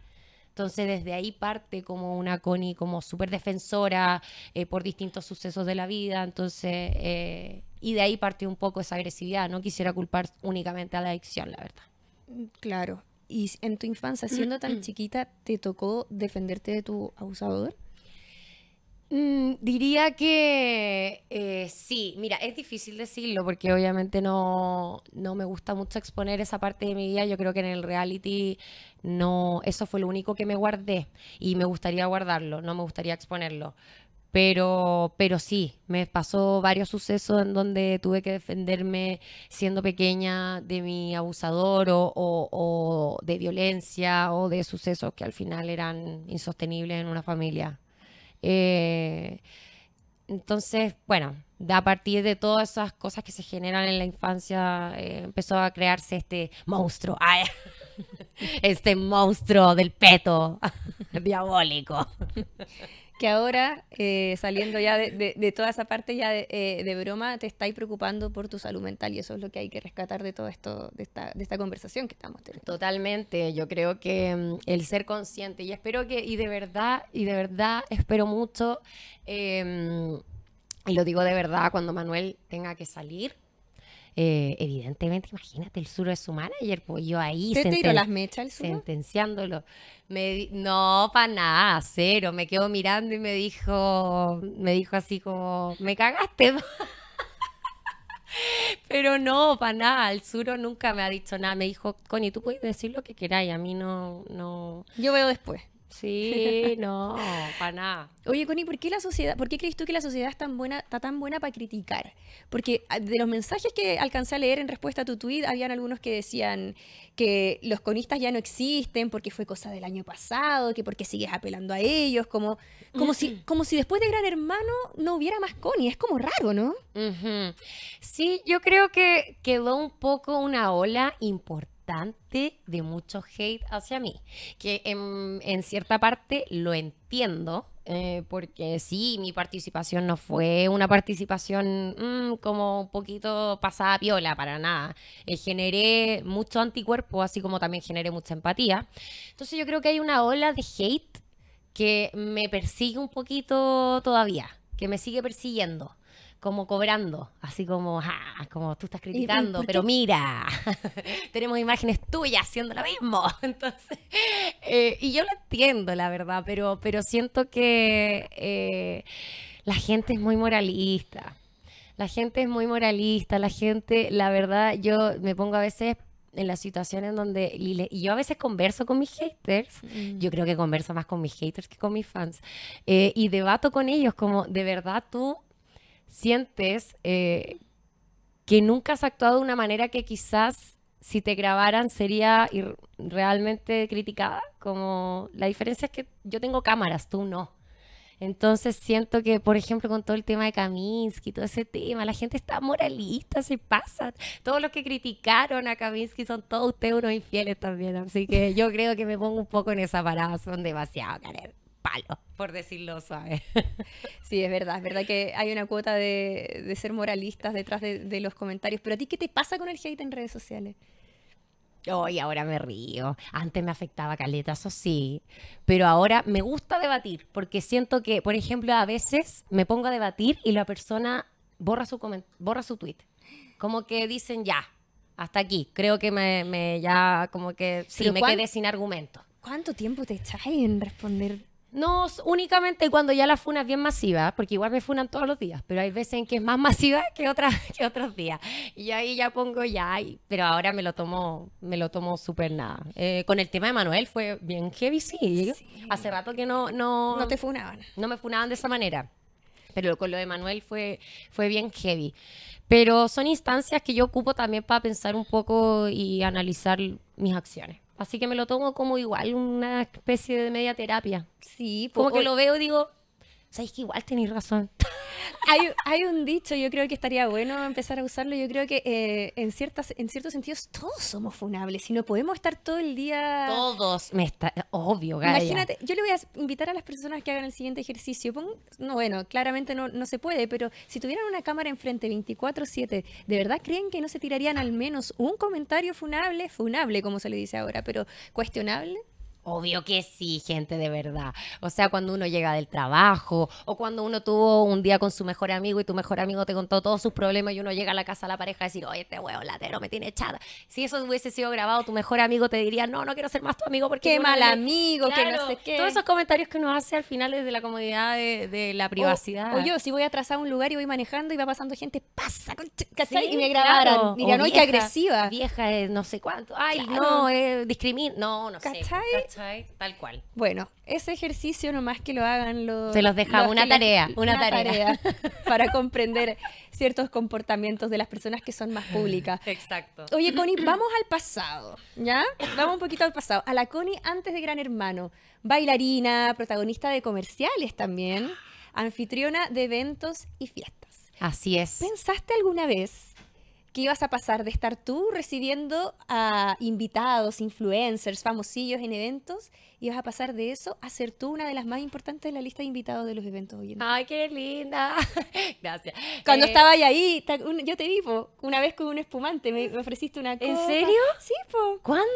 Entonces desde ahí parte como una Connie como súper defensora eh, por distintos sucesos de la vida. Entonces, eh, y de ahí parte un poco esa agresividad. No quisiera culpar únicamente a la adicción, la verdad. Claro. Y en tu infancia, siendo tan chiquita, ¿te tocó defenderte de tu abusador? Mm, diría que eh, sí, mira, es difícil decirlo porque obviamente no, no me gusta mucho exponer esa parte de mi vida. Yo creo que en el reality no, eso fue lo único que me guardé y me gustaría guardarlo, no me gustaría exponerlo. Pero, pero sí, me pasó varios sucesos en donde tuve que defenderme siendo pequeña de mi abusador o, o de violencia o de sucesos que al final eran insostenibles en una familia. Eh, entonces, bueno, a partir de todas esas cosas que se generan en la infancia, eh, empezó a crearse este monstruo, este monstruo del peto diabólico que ahora, eh, saliendo ya de, toda esa parte ya eh, de, broma, te estáis preocupando por tu salud mental y eso es lo que hay que rescatar de todo esto, de esta, de esta conversación que estamos teniendo. Totalmente, yo creo que mm, el ser consciente y espero que, y de verdad, y de verdad espero mucho, em, y lo digo de verdad, cuando Manuel tenga que salir, eh, evidentemente, imagínate, el suro es su manager, pues yo ahí... Sentenciándolo. no, para nada, cero. Me quedo mirando y me dijo, me dijo así como, me cagaste. Pero no, para nada, el Suro nunca me ha dicho nada. Me dijo, Connie, tú puedes decir lo que queráis, a mí no, no... Yo veo después. Sí, no, para nada. Oye, Connie, ¿por qué la sociedad, por qué crees tú que la sociedad es tan buena, está tan buena para criticar? Porque ah, de los mensajes que alcancé a leer en respuesta a tu tweet, habían algunos que decían que los conistas ya no existen porque fue cosa del año pasado, que porque sigues apelando a ellos, como, como, si, mm. como si después de Gran Hermano no hubiera más Connie. Es como raro, ¿no? Sí, yo creo que quedó un poco una ola importante de mucho hate hacia mí, que en, cierta parte lo entiendo, eh, porque sí, mi participación no fue una participación mm, como un poquito pasada piola, para nada. Eh, generé mucho anticuerpo, así como también generé mucha empatía. Entonces yo creo que hay una ola de hate que me persigue un poquito todavía, que me sigue persiguiendo como cobrando, así como, ah, como tú estás criticando, pero mira, tenemos imágenes tuyas haciendo lo mismo. Entonces, eh, y yo lo entiendo, la verdad, pero, pero siento que eh, la gente es muy moralista. La gente es muy moralista, la gente, la verdad, yo me pongo a veces en las situaciones donde y, yo a veces converso con mis haters, mm. yo creo que converso más con mis haters que con mis fans, eh, y debato con ellos como, de verdad tú sientes eh, que nunca has actuado de una manera que quizás si te grabaran sería realmente criticada, como la diferencia es que yo tengo cámaras, tú no. Entonces siento que, por ejemplo, con todo el tema de Kaminsky, todo ese tema, la gente está moralista, se pasa. Todos los que criticaron a Kaminsky son todos ustedes unos infieles también. Así que yo creo que me pongo un poco en esa parada, son demasiado caretas palo, por decirlo sabes. Sí, es verdad, es verdad que hay una cuota de, ser moralistas detrás de, los comentarios. Pero a ti, ¿qué te pasa con el hate en redes sociales? Hoy ahora me río. Antes me afectaba caleta, eso sí. Pero ahora me gusta debatir, porque siento que, por ejemplo, a veces me pongo a debatir y la persona borra su, borra su tweet. Como que dicen ya, hasta aquí. Creo que me, ya como que me quedé sin argumento. ¿Cuánto tiempo te echáis en responder no, únicamente cuando ya la funa bien masiva, porque igual me funan todos los días, pero hay veces en que es más masiva que, otras que otros días. Y ahí ya pongo ya, pero ahora me lo tomo, me lo tomo súper nada. Eh, con el tema de Manuel fue bien heavy, sí. Hace rato que no, no... No te funaban. No me funaban de esa manera. Pero con lo de Manuel fue, fue bien heavy. Pero son instancias que yo ocupo también para pensar un poco y analizar mis acciones. Así que me lo tomo como igual, una especie de media terapia. Sí, Como que lo veo y digo, sabéis que igual tenéis razón. hay, un dicho, yo creo que estaría bueno empezar a usarlo. Yo creo que eh, en, ciertas, en ciertos sentidos todos somos funables si no podemos estar todo el día. Todos, me está. Obvio, Gaia. Imagínate, yo le voy a invitar a las personas que hagan el siguiente ejercicio. no, bueno, claramente no, no se puede, pero si tuvieran una cámara enfrente 24-7, ¿de verdad creen que no se tirarían al menos un comentario funable? Funable, como se le dice ahora, pero cuestionable. Obvio que sí, gente de verdad. O sea, cuando uno llega del trabajo o cuando uno tuvo un día con su mejor amigo y tu mejor amigo te contó todos sus problemas y uno llega a la casa a la pareja a decir, oye, este huevo latero me tiene echada. Si eso hubiese sido grabado, tu mejor amigo te diría, no, no quiero ser más tu amigo porque... Qué mal amigo, que no sé qué. Todos esos comentarios que uno hace al final desde la comodidad de, la privacidad. O, yo, si voy a trazar un lugar y voy manejando y va pasando gente, pasa, con y me grabaron. Dirían, oye, qué agresiva. Vieja, es no sé cuánto. Ay, no, eh, No, no sé. ¿cachai? Tal cual. Bueno, ese ejercicio nomás que lo hagan los... Se los deja una, tarea, una, tarea, para comprender ciertos comportamientos de las personas que son más públicas. Exacto. Oye, Connie, vamos al pasado, ¿ya? Vamos un poquito al pasado. A la Connie antes de Gran Hermano, bailarina, protagonista de comerciales también, anfitriona de eventos y fiestas. Así es. ¿Pensaste alguna vez ¿Qué ibas a pasar de estar tú recibiendo a invitados, influencers, famosillos en eventos, ibas a pasar de eso a ser tú una de las más importantes de la lista de invitados de los eventos hoy en día. ¡Ay, qué linda! Gracias. Cuando eh, estaba ahí, yo te vi, una vez con un espumante, me, ofreciste una copa. ¿En serio? Sí, po. ¿Cuándo?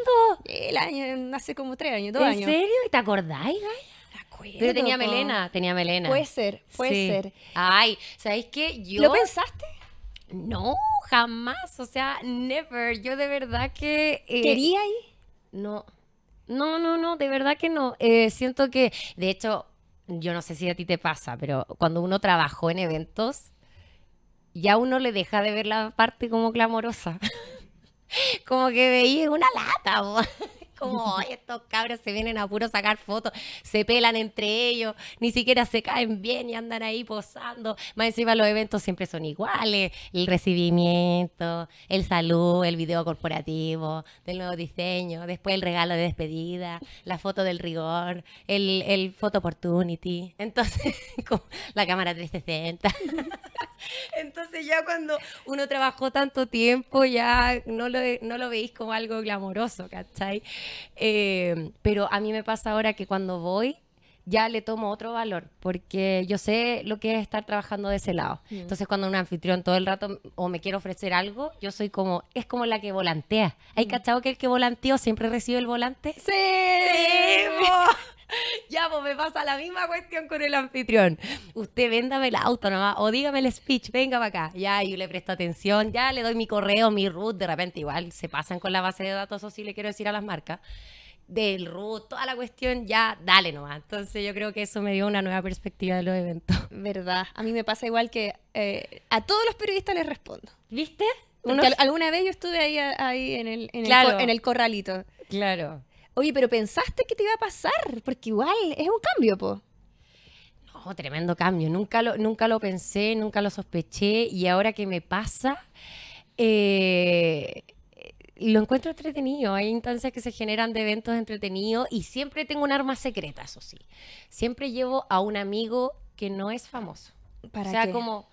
El año, hace como tres años, dos años. ¿En serio? ¿Y ¿Te acordáis, Gaya? Pero tenía melena, tenía melena. Puede ser, puede ser. Ay, ¿sabéis que Yo... ¿Lo pensaste? No, jamás, o sea, never. Yo de verdad que... ¿Quería eh, ir? No, no, no, no, de verdad que no. Eh, siento que, de hecho, yo no sé si a ti te pasa, pero cuando uno trabajó en eventos, ya uno le deja de ver la parte como clamorosa. como que veía una lata como estos cabros se vienen a puro sacar fotos, se pelan entre ellos, ni siquiera se caen bien y andan ahí posando. Más encima los eventos siempre son iguales, el recibimiento, el saludo, el video corporativo, del nuevo diseño, después el regalo de despedida, la foto del rigor, el, el photo opportunity, entonces con la cámara 360. Entonces ya cuando uno trabajó tanto tiempo, ya no lo, no veis como algo glamoroso, ¿cachai? Eh, pero a mí me pasa ahora que cuando voy, ya le tomo otro valor, porque yo sé lo que es estar trabajando de ese lado. Mm. Entonces, cuando un anfitrión todo el rato o me quiere ofrecer algo, yo soy como, es como la que volantea. ¿Hay mm. cachao que el que volanteó siempre recibe el volante? ¡Sí! ya, pues me pasa la misma cuestión con el anfitrión. Usted véndame el auto nomás, o dígame el speech, venga para acá. Ya, yo le presto atención, ya le doy mi correo, mi root, de repente igual se pasan con la base de datos, o si le quiero decir a las marcas del root, toda la cuestión, ya dale nomás. Entonces yo creo que eso me dio una nueva perspectiva de los eventos. Verdad, a mí me pasa igual que eh, a todos los periodistas les respondo. ¿Viste? alguna vez yo estuve ahí, ahí en, el, en, el corralito. Claro. Oye, pero pensaste que te iba a pasar, porque igual es un cambio, po. No, tremendo cambio. Nunca lo, nunca lo pensé, nunca lo sospeché y ahora que me pasa, eh, lo encuentro entretenido. Hay instancias que se generan de eventos entretenidos y siempre tengo un arma secreta, eso sí. Siempre llevo a un amigo que no es famoso. ¿Para o sea, como,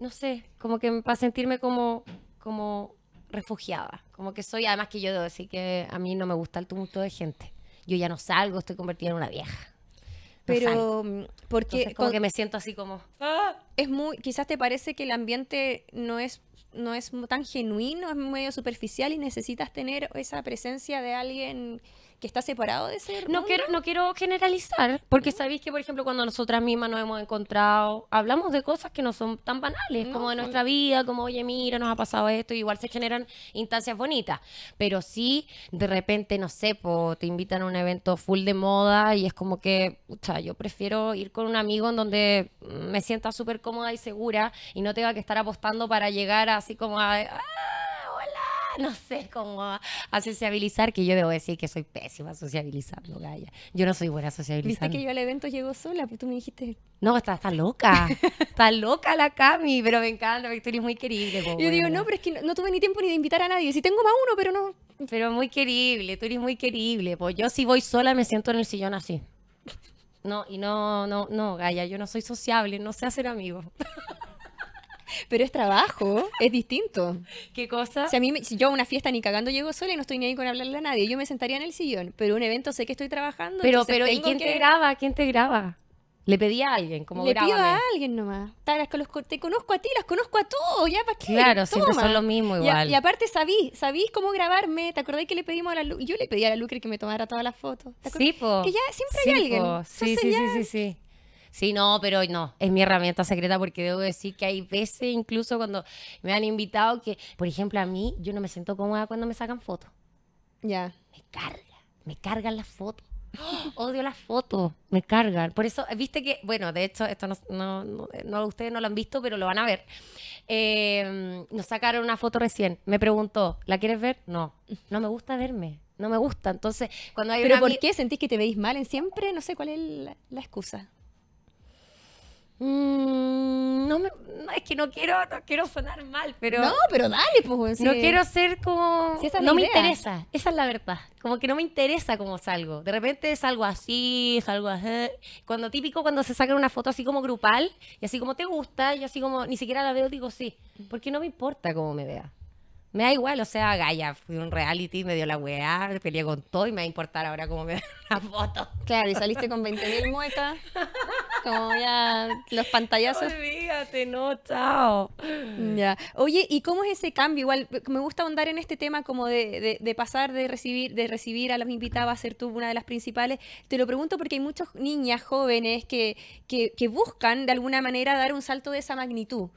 no sé, como que para sentirme como, como refugiada. Como que soy, además que yo debo decir que a mí no me gusta el tumulto de gente. Yo ya no salgo, estoy convertida en una vieja. Pero mm, porque como que me siento así como ah". es muy quizás te parece que el ambiente no es no es tan genuino, es medio superficial y necesitas tener esa presencia de alguien que está separado de ser. No quiero, no quiero generalizar, porque sabéis que, por ejemplo, cuando nosotras mismas nos hemos encontrado, hablamos de cosas que no son tan banales, como de nuestra vida, como, oye, mira, nos ha pasado esto, y igual se generan instancias bonitas. Pero sí, de repente, no sé, te invitan a un evento full de moda y es como que, pucha, yo prefiero ir con un amigo en donde me sienta súper cómoda y segura y no tenga que estar apostando para llegar así como a. Ah, no sé cómo a, sociabilizar, que yo debo decir que soy pésima sociabilizando, Gaya. Yo no soy buena sociabilizando. Viste que yo al evento llego sola, pues tú me dijiste. No, está, loca. está loca la Cami, pero me encanta, Victoria es muy querible. yo digo, no, pero es que no, tuve ni tiempo ni de invitar a nadie. Si tengo más uno, pero no. Pero muy querible, tú eres muy querible. Pues yo si voy sola me siento en el sillón así. No, y no, no, no, Gaya, yo no soy sociable, no sé hacer amigos. Pero es trabajo, es distinto. ¿Qué cosa? Si, a mí, yo a una fiesta ni cagando llego sola y no estoy ni ahí con hablarle a nadie, yo me sentaría en el sillón, pero un evento sé que estoy trabajando. Pero, pero ¿y quién te graba? ¿Quién te graba? Le pedí a alguien, como Le grábame. a alguien nomás. te conozco a ti, las conozco a todos, ya Claro, siempre son lo mismo igual. Y, aparte sabí, sabís cómo grabarme. ¿Te acordás que le pedimos a la Lucre? Yo le pedí a la Lucre que me tomara todas las fotos. sí, po. Que ya siempre hay alguien. sí, sí, sí, sí. Sí, no, pero no, es mi herramienta secreta porque debo decir que hay veces, incluso cuando me han invitado, que, por ejemplo, a mí, yo no me siento cómoda cuando me sacan fotos. Ya. Me carga, me cargan las fotos. Odio las fotos, me cargan. Por eso, viste que, bueno, de hecho, esto no, no, no, ustedes no lo han visto, pero lo van a ver. Em, nos sacaron una foto recién. Me preguntó, ¿la quieres ver? No, no me gusta verme. No me gusta. Entonces, cuando hay ¿Pero por qué sentís que te veis mal en siempre? No sé cuál es la excusa. Mm, no, es que no quiero, quiero sonar mal, pero. No, pero dale, pues. No quiero ser como. no me interesa, esa es la verdad. Como que no me interesa cómo salgo. De repente salgo así, salgo así. Cuando típico, cuando se saca una foto así como grupal, y así como te gusta, Y así como ni siquiera la veo, digo sí, porque no me importa cómo me vea. Me da igual, o sea, Gaya fui un reality, me dio la weá, peleé con todo y me va a importar ahora cómo me dan la foto. Claro, y saliste con 20.000 muecas, como ya los pantallazos. Olvídate, no, chao. Ya. Oye, ¿y cómo es ese cambio? Igual, me gusta ahondar en este tema como de, pasar de recibir, de recibir a los invitados a ser tú una de las principales. Te lo pregunto porque hay muchas niñas jóvenes que, que, buscan de alguna manera dar un salto de esa magnitud.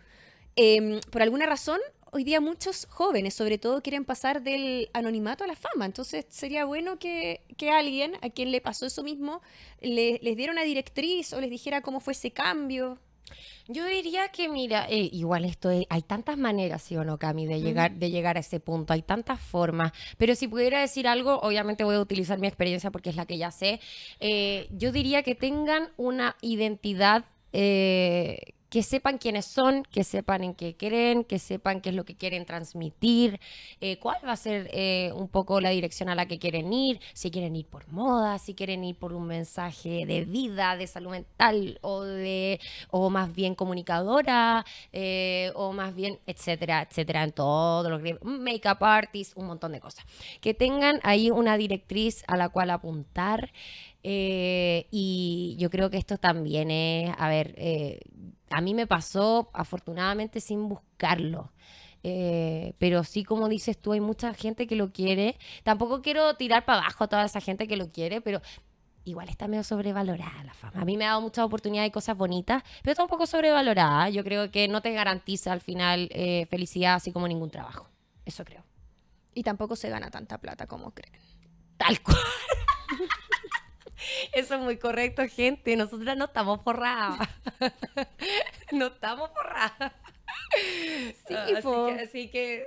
Em, por alguna razón hoy día muchos jóvenes, sobre todo, quieren pasar del anonimato a la fama. Entonces sería bueno que, alguien a quien le pasó eso mismo les diera una directriz o les dijera cómo fue ese cambio. Yo diría que, mira, eh, igual esto hay tantas maneras, sí o no, Cami, de llegar, de llegar a ese punto, hay tantas formas, pero si pudiera decir algo, obviamente voy a utilizar mi experiencia porque es la que ya sé, eh, yo diría que tengan una identidad eh, que sepan quiénes son, que sepan en qué creen, que sepan qué es lo que quieren transmitir, eh, cuál va a ser eh, un poco la dirección a la que quieren ir, si quieren ir por moda, si quieren ir por un mensaje de vida, de salud mental o de o más bien comunicadora eh, o más bien etcétera, etcétera, en todo lo que make-up artists, un montón de cosas. Que tengan ahí una directriz a la cual apuntar. y yo creo que esto también es, a ver, a mí me pasó afortunadamente sin buscarlo. Eh, pero sí, como dices tú, hay mucha gente que lo quiere. Tampoco quiero tirar para abajo a toda esa gente que lo quiere, pero igual está medio sobrevalorada la fama. A mí me ha dado muchas oportunidades y cosas bonitas, pero está un poco sobrevalorada. Yo creo que no te garantiza al final eh, felicidad así como ningún trabajo. Eso creo. Y tampoco se gana tanta plata como creen. Tal cual. Eso es muy correcto, gente. Nosotras no estamos forradas. no estamos forradas. Ah, así que, así que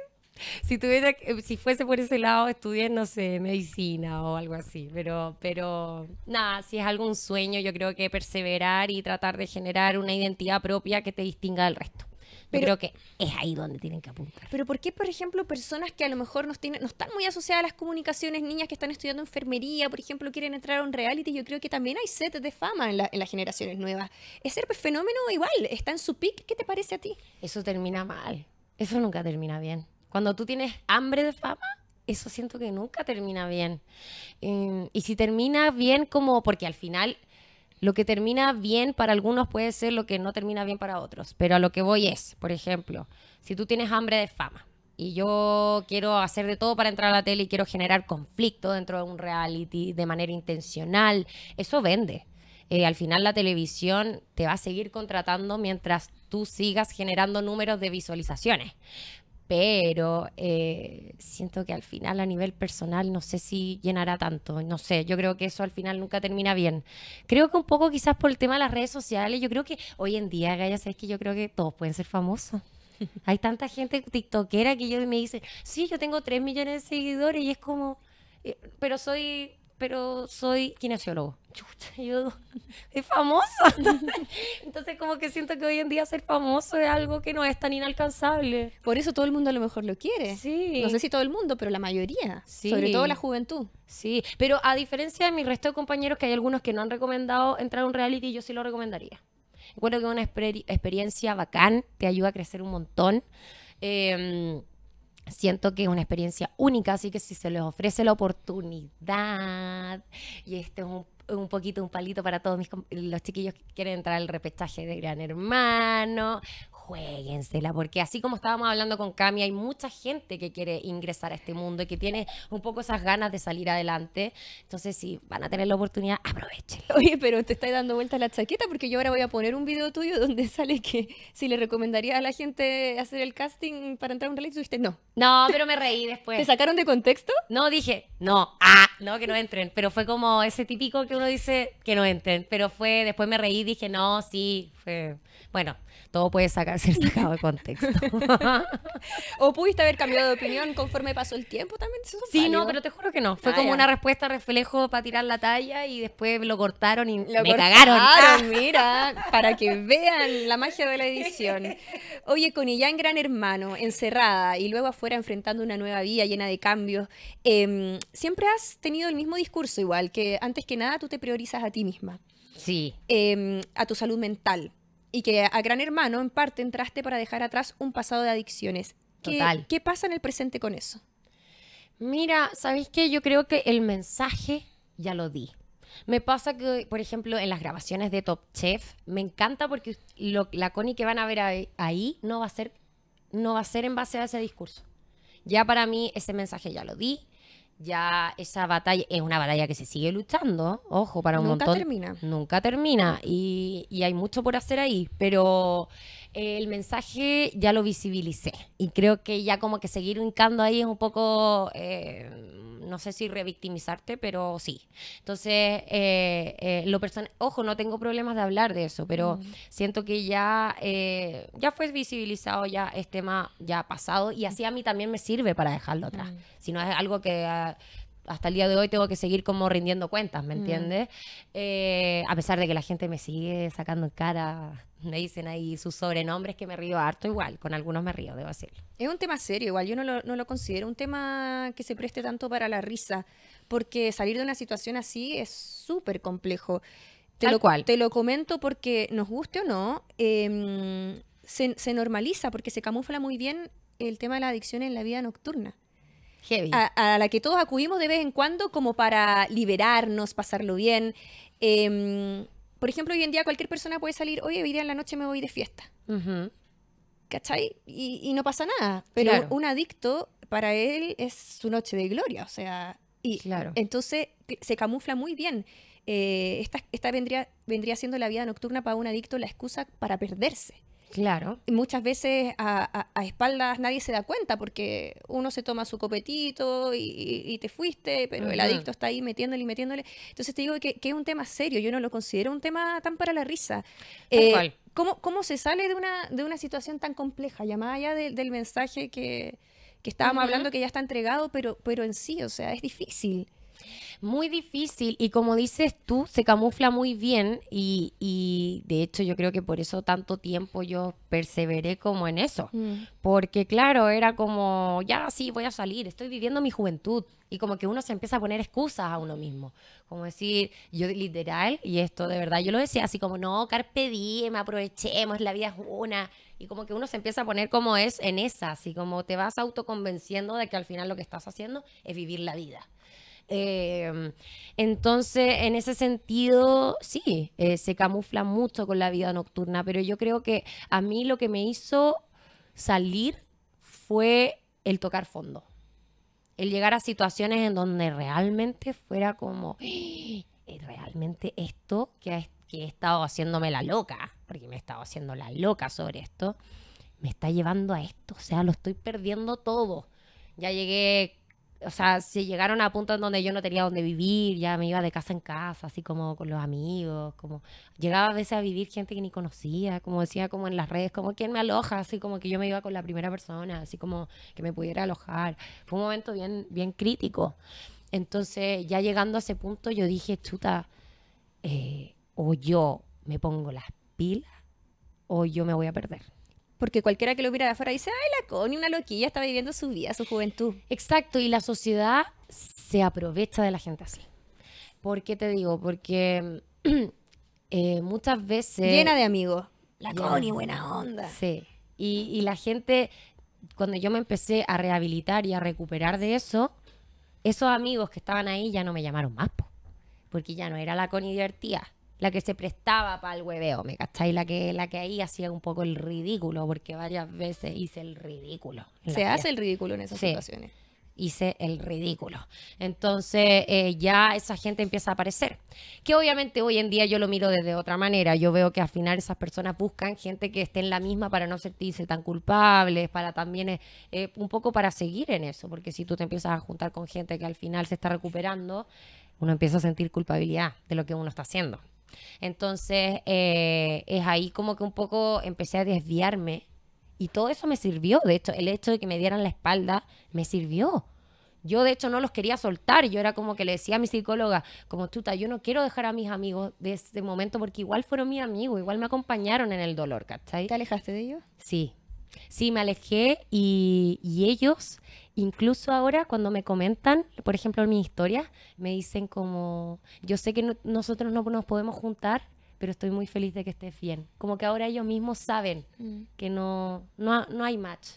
si tuviera eh, si fuese por ese lado estudié no sé medicina o algo así pero pero nada si es algún sueño yo creo que perseverar y tratar de generar una identidad propia que te distinga del resto creo que es ahí donde tienen que apuntar. Pero ¿por qué, por ejemplo, personas que a lo mejor no, están muy asociadas a las comunicaciones, niñas que están estudiando enfermería, por ejemplo, quieren entrar a un reality? Yo creo que también hay set de fama en, las generaciones nuevas. Ese fenómeno igual está en su pic. ¿Qué te parece a ti? Eso termina mal. Eso nunca termina bien. Cuando tú tienes hambre de fama, eso siento que nunca termina bien. Eh, y si termina bien como, porque al final lo que termina bien para algunos puede ser lo que no termina bien para otros, pero a lo que voy es, por ejemplo, si tú tienes hambre de fama y yo quiero hacer de todo para entrar a la tele y quiero generar conflicto dentro de un reality de manera intencional, eso vende. Eh, al final la televisión te va a seguir contratando mientras tú sigas generando números de visualizaciones pero eh, siento que al final a nivel personal no sé si llenará tanto, no sé, yo creo que eso al final nunca termina bien. Creo que un poco quizás por el tema de las redes sociales, yo creo que hoy en día, Gaya, sabes que yo creo que todos pueden ser famosos. Hay tanta gente tiktokera que yo me dice, sí, yo tengo 3 millones de seguidores y es como, eh, pero soy pero soy kinesiólogo. yo es famoso. Entonces como que siento que hoy en día ser famoso es algo que no es tan inalcanzable. Por eso todo el mundo a lo mejor lo quiere. Sí. No sé si todo el mundo, pero la mayoría. Sí. Sobre todo la juventud. Sí, pero a diferencia de mi resto de compañeros que hay algunos que no han recomendado entrar a un reality, yo sí lo recomendaría. Recuerdo que es una experiencia bacán, te ayuda a crecer un montón. Eh, Siento que es una experiencia única, así que si se les ofrece la oportunidad, y este es un, poquito, un palito para todos los chiquillos que quieren entrar al repechaje de Gran Hermano, jueguensela, porque así como estábamos hablando con Cami, hay mucha gente que quiere ingresar a este mundo y que tiene un poco esas ganas de salir adelante. Entonces, si van a tener la oportunidad, Aprovechen Oye, pero te estás dando vuelta la chaqueta porque yo ahora voy a poner un video tuyo donde sale que si le recomendaría a la gente hacer el casting para entrar a un reality, dijiste no. No, pero me reí después. ¿Te sacaron de contexto? No, dije, no, ah, no, que no entren. Pero fue como ese típico que uno dice que no entren. Pero fue, después me reí y dije, no, sí, fue. Bueno, todo puede sacar, ser sacado de contexto. o pudiste haber cambiado de opinión conforme pasó el tiempo también. sí, no, pero te juro que no. Fue ah, como una respuesta reflejo para tirar la talla y después lo cortaron y me cagaron. Mira, ah. para que vean la magia de la edición. Oye, con en Gran Hermano, encerrada y luego afuera enfrentando una nueva vía llena de cambios, em, ¿siempre has tenido el mismo discurso igual, que antes que nada tú te priorizas a ti misma. Sí. Em, a tu salud mental. Y que a Gran Hermano, en parte, entraste para dejar atrás un pasado de adicciones. ¿Qué, Total. ¿qué pasa en el presente con eso? Mira, ¿sabéis qué? Yo creo que el mensaje ya lo di. Me pasa que, por ejemplo, en las grabaciones de Top Chef, me encanta porque la cony que van a ver ahí, ahí no va a ser no va a ser en base a ese discurso. Ya para mí ese mensaje ya lo di, ya esa batalla es una batalla que se sigue luchando, ojo, para un montón. Nunca termina. Nunca termina y, y hay mucho por hacer ahí, pero el mensaje ya lo visibilicé y creo que ya como que seguir hincando ahí es un poco, eh, no sé si revictimizarte, pero sí. Entonces, eh, eh, lo personal, ojo, no tengo problemas de hablar de eso, pero mm. siento que ya, ya fue visibilizado, ya es tema ya pasado y así a mí también me sirve para dejarlo atrás. Mm. Si no es algo que... Ah, hasta el día de hoy tengo que seguir como rindiendo cuentas, ¿me mm. entiendes? a pesar de que la gente me sigue sacando en cara me dicen ahí sus sobrenombres que me río harto igual, con algunos me río, debo hacerlo. Es un tema serio, igual yo no lo, considero un tema que se preste tanto para la risa, porque salir de una situación así es súper complejo. Te lo, cual. Te lo comento porque, nos guste o no, em, se, normaliza, porque se camufla muy bien el tema de la adicción en la vida nocturna. Heavy. A, la que todos acudimos de vez en cuando como para liberarnos, pasarlo bien. Em, por ejemplo, hoy en día cualquier persona puede salir, oye, hoy día en la noche me voy de fiesta. ¿Cachai? Y, no pasa nada. Pero un adicto, para él, es su noche de gloria. O sea, y entonces se camufla muy bien. Eh, esta, esta vendría, vendría siendo la vida nocturna para un adicto la excusa para perderse. Claro. Muchas veces a, espaldas nadie se da cuenta porque uno se toma su copetito y, te fuiste, pero el adicto está ahí metiéndole y metiéndole. Entonces te digo que, es un tema serio, yo no lo considero un tema tan para la risa. Eh, ¿cómo, se sale de una, situación tan compleja, Ya más allá del mensaje que, que estábamos hablando que ya está entregado, pero, pero en sí, o sea, es difícil. Muy difícil y como dices tú, se camufla muy bien y, de hecho yo creo que por eso tanto tiempo yo perseveré como en eso, mm. porque claro, era como, ya sí, voy a salir, estoy viviendo mi juventud y como que uno se empieza a poner excusas a uno mismo, como decir, yo literal, y esto de verdad yo lo decía así como, no, carpe diem, aprovechemos, la vida es una, y como que uno se empieza a poner como es en esa, así como te vas autoconvenciendo de que al final lo que estás haciendo es vivir la vida. Em, entonces, en ese sentido, sí, eh, se camufla mucho con la vida nocturna, pero yo creo que a mí lo que me hizo salir fue el tocar fondo, el llegar a situaciones en donde realmente fuera como, ¡Ah! realmente esto que, que he estado haciéndome la loca, porque me he estado haciendo la loca sobre esto, me está llevando a esto, o sea, lo estoy perdiendo todo. Ya llegué o sea, se llegaron a puntos donde yo no tenía dónde vivir, ya me iba de casa en casa, así como con los amigos, como llegaba a veces a vivir gente que ni conocía, como decía como en las redes, como quién me aloja, así como que yo me iba con la primera persona, así como que me pudiera alojar. Fue un momento bien, bien crítico. Entonces, ya llegando a ese punto, yo dije, chuta, eh, o yo me pongo las pilas o yo me voy a perder. Porque cualquiera que lo mira de afuera dice, ay, la Connie, una loquilla, está viviendo su vida, su juventud. Exacto, y la sociedad se aprovecha de la gente así. ¿Por qué te digo? Porque eh, muchas veces... Llena de amigos. La Connie, buena onda. Sí. Y, la gente, cuando yo me empecé a rehabilitar y a recuperar de eso, esos amigos que estaban ahí ya no me llamaron más, porque ya no era la Connie divertida la que se prestaba para el hueveo, ¿me cacháis? La que, la que ahí hacía un poco el ridículo, porque varias veces hice el ridículo. Se hace el ridículo en esas situaciones hice el ridículo. Entonces eh, ya esa gente empieza a aparecer. Que obviamente hoy en día yo lo miro desde otra manera. Yo veo que al final esas personas buscan gente que esté en la misma para no sentirse tan culpables, para también eh, eh, un poco para seguir en eso. Porque si tú te empiezas a juntar con gente que al final se está recuperando, uno empieza a sentir culpabilidad de lo que uno está haciendo. Entonces, eh, es ahí como que un poco empecé a desviarme y todo eso me sirvió. De hecho, el hecho de que me dieran la espalda me sirvió. Yo, de hecho, no los quería soltar. Yo era como que le decía a mi psicóloga, como tuta, yo no quiero dejar a mis amigos de este momento porque igual fueron mis amigos, igual me acompañaron en el dolor, ¿cachai? ¿Te alejaste de ellos? Sí, Sí, me alejé y, ellos, incluso ahora cuando me comentan, por ejemplo, en mi historia, me dicen como, yo sé que nosotros no nos podemos juntar, pero estoy muy feliz de que estés bien. Como que ahora ellos mismos saben mm. que no, no, no hay match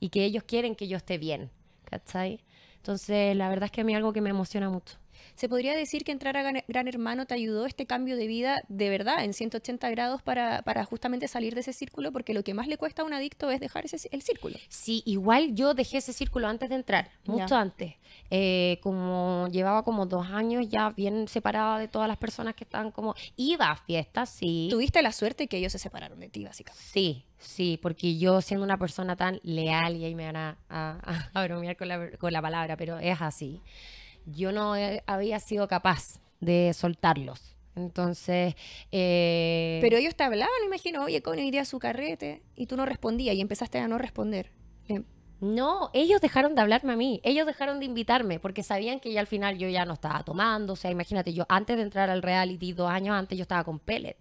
y que ellos quieren que yo esté bien, ¿cachai? Entonces, la verdad es que a mí algo que me emociona mucho. ¿Se podría decir que entrar a Gran Hermano te ayudó este cambio de vida de verdad en 180 grados para, para justamente salir de ese círculo? Porque lo que más le cuesta a un adicto es dejar ese, el círculo. Sí, igual yo dejé ese círculo antes de entrar, mucho antes. Eh, como llevaba como dos años ya bien separada de todas las personas que estaban como... Iba a fiestas, sí. Tuviste la suerte que ellos se separaron de ti, básicamente. Sí, Sí, porque yo siendo una persona tan leal, y ahí me van a, a, a bromear con la, con la, palabra, pero es así yo no había sido capaz de soltarlos. Entonces. Eh, pero ellos te hablaban, imagino, oye, con iría a su carrete. Y tú no respondías y empezaste a no responder. Eh, no, ellos dejaron de hablarme a mí, ellos dejaron de invitarme porque sabían que ya al final yo ya no estaba tomando, o sea, imagínate, yo antes de entrar al reality, dos años antes yo estaba con pellet,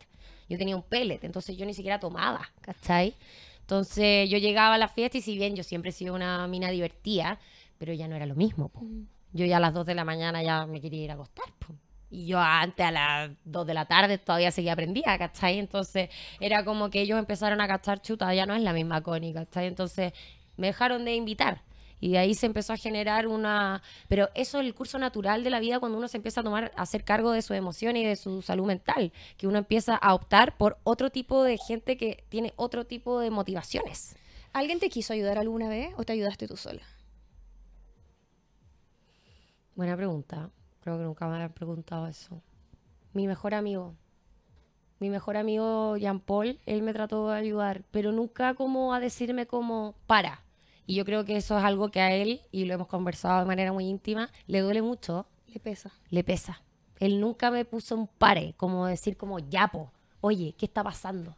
yo tenía un pellet, entonces yo ni siquiera tomaba, ¿cachai? Entonces yo llegaba a la fiesta y si bien yo siempre he sido una mina divertida, pero ya no era lo mismo. Mm yo ya a las 2 de la mañana ya me quería ir a acostar. Y yo antes a las 2 de la tarde todavía seguía aprendía, ¿cachai? Entonces era como que ellos empezaron a cachar chuta, ya no es la misma cónica ¿cachai? Entonces me dejaron de invitar. Y de ahí se empezó a generar una... Pero eso es el curso natural de la vida cuando uno se empieza a tomar, a hacer cargo de su emoción y de su salud mental, que uno empieza a optar por otro tipo de gente que tiene otro tipo de motivaciones. ¿Alguien te quiso ayudar alguna vez o te ayudaste tú sola? Buena pregunta. Creo que nunca me han preguntado eso. Mi mejor amigo. Mi mejor amigo Jean Paul, él me trató de ayudar, pero nunca como a decirme como para. Y yo creo que eso es algo que a él, y lo hemos conversado de manera muy íntima, le duele mucho. Le pesa. Le pesa. Él nunca me puso un pare, como decir como ya po oye, ¿qué está pasando?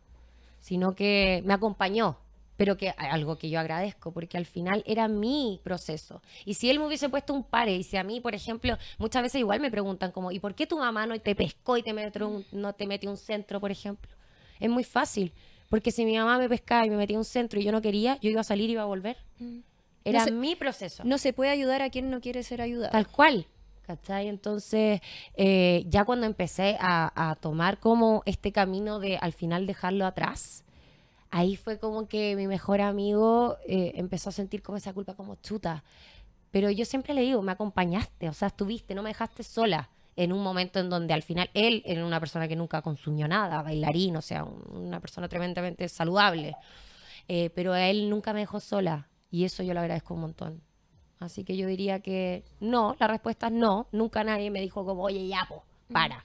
Sino que me acompañó, pero que algo que yo agradezco, porque al final era mi proceso. Y si él me hubiese puesto un pare, y si a mí, por ejemplo, muchas veces igual me preguntan como, ¿y por qué tu mamá no te pescó y te metió no te metió un centro, por ejemplo? Es muy fácil, porque si mi mamá me pescaba y me metía un centro y yo no quería, yo iba a salir y iba a volver. Mm. Era mi proceso. No se puede ayudar a quien no quiere ser ayudado. Tal cual. ¿Cachai? Entonces, eh, ya cuando empecé a tomar como este camino de al final dejarlo atrás, ahí fue como que mi mejor amigo eh, empezó a sentir como esa culpa como chuta. Pero yo siempre le digo, me acompañaste, o sea, estuviste, no me dejaste sola en un momento en donde al final él era una persona que nunca consumió nada, bailarín, o sea, una persona tremendamente saludable. Eh, pero él nunca me dejó sola y eso yo lo agradezco un montón. Así que yo diría que no, la respuesta es no. Nunca nadie me dijo como, oye, ya, po, para. Mm.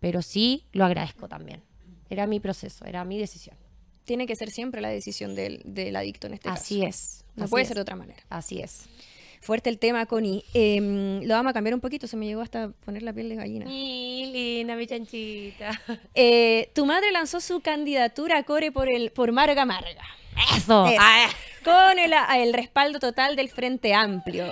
Pero sí lo agradezco también. Era mi proceso, era mi decisión tiene que ser siempre la decisión del, adicto en este así Es, no puede ser de otra manera. Así es. Fuerte el tema, Connie. Em, lo vamos a cambiar un poquito, se me llegó hasta poner la piel de gallina. linda, mi chanchita. Eh, tu madre lanzó su candidatura a Core por, el, por Marga Marga. Eso. Ah. Con el, el respaldo total del Frente Amplio.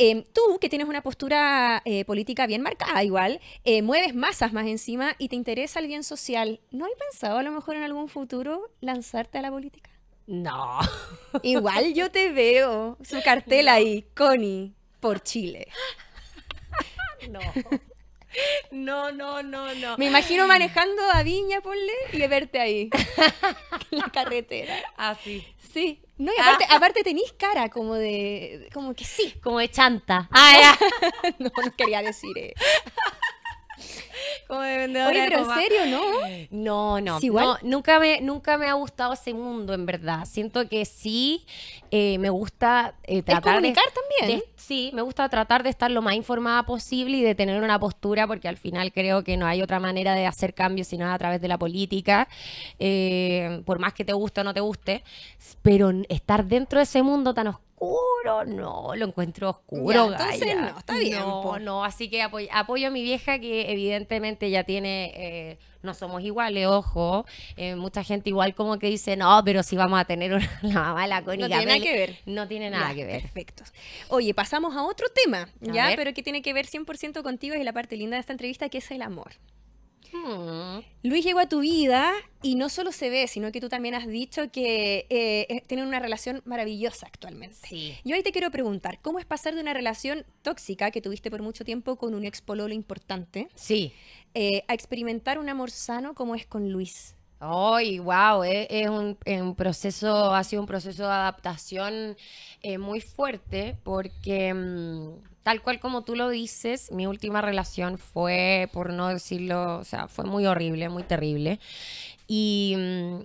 Em, tú, que tienes una postura eh, política bien marcada igual, eh, mueves masas más encima y te interesa el bien social, ¿no has pensado a lo mejor en algún futuro lanzarte a la política? No. Igual yo te veo su cartel ahí, Connie, por Chile. No. No, no, no, no. Me imagino manejando a Viña, ponle, y verte ahí, en la carretera. Así. Ah, Sí. No, y ah. aparte, aparte tenéis cara como de. como que sí. Como de chanta. Ah, ya. no, no quería decir como de en serio, ¿no? No, no, Nunca me, nunca me ha gustado ese mundo, en verdad. Siento que sí eh, me gusta eh, tratar. comunicar de, también. sí, me gusta tratar de estar lo más informada posible y de tener una postura, porque al final creo que no hay otra manera de hacer cambios sino a través de la política. Eh, por más que te guste o no te guste. Pero estar dentro de ese mundo tan oscuro oscuro, no, lo encuentro oscuro, entonces no, está bien. No, no, así que apoyo, a mi vieja que evidentemente ya tiene, eh, no somos iguales, ojo. Eh, mucha gente igual como que dice, no, pero si vamos a tener una, la mamá No tiene nada que ver. No tiene nada que ver. Perfecto. Oye, pasamos a otro tema, ¿ya? Pero que tiene que ver 100% contigo, es la parte linda de esta entrevista, que es el amor. Hmm. Luis llegó a tu vida y no solo se ve, sino que tú también has dicho que eh, eh, tienen una relación maravillosa actualmente. Sí. Yo ahí te quiero preguntar, ¿cómo es pasar de una relación tóxica que tuviste por mucho tiempo con un ex pololo importante? Sí. Eh, a experimentar un amor sano como es con Luis. ¡Ay, wow! E, es, un, proceso, ha sido un proceso de adaptación eh, muy fuerte porque, mm, tal cual como tú lo dices, mi última relación fue, por no decirlo, o sea, fue muy horrible, muy terrible. Mm,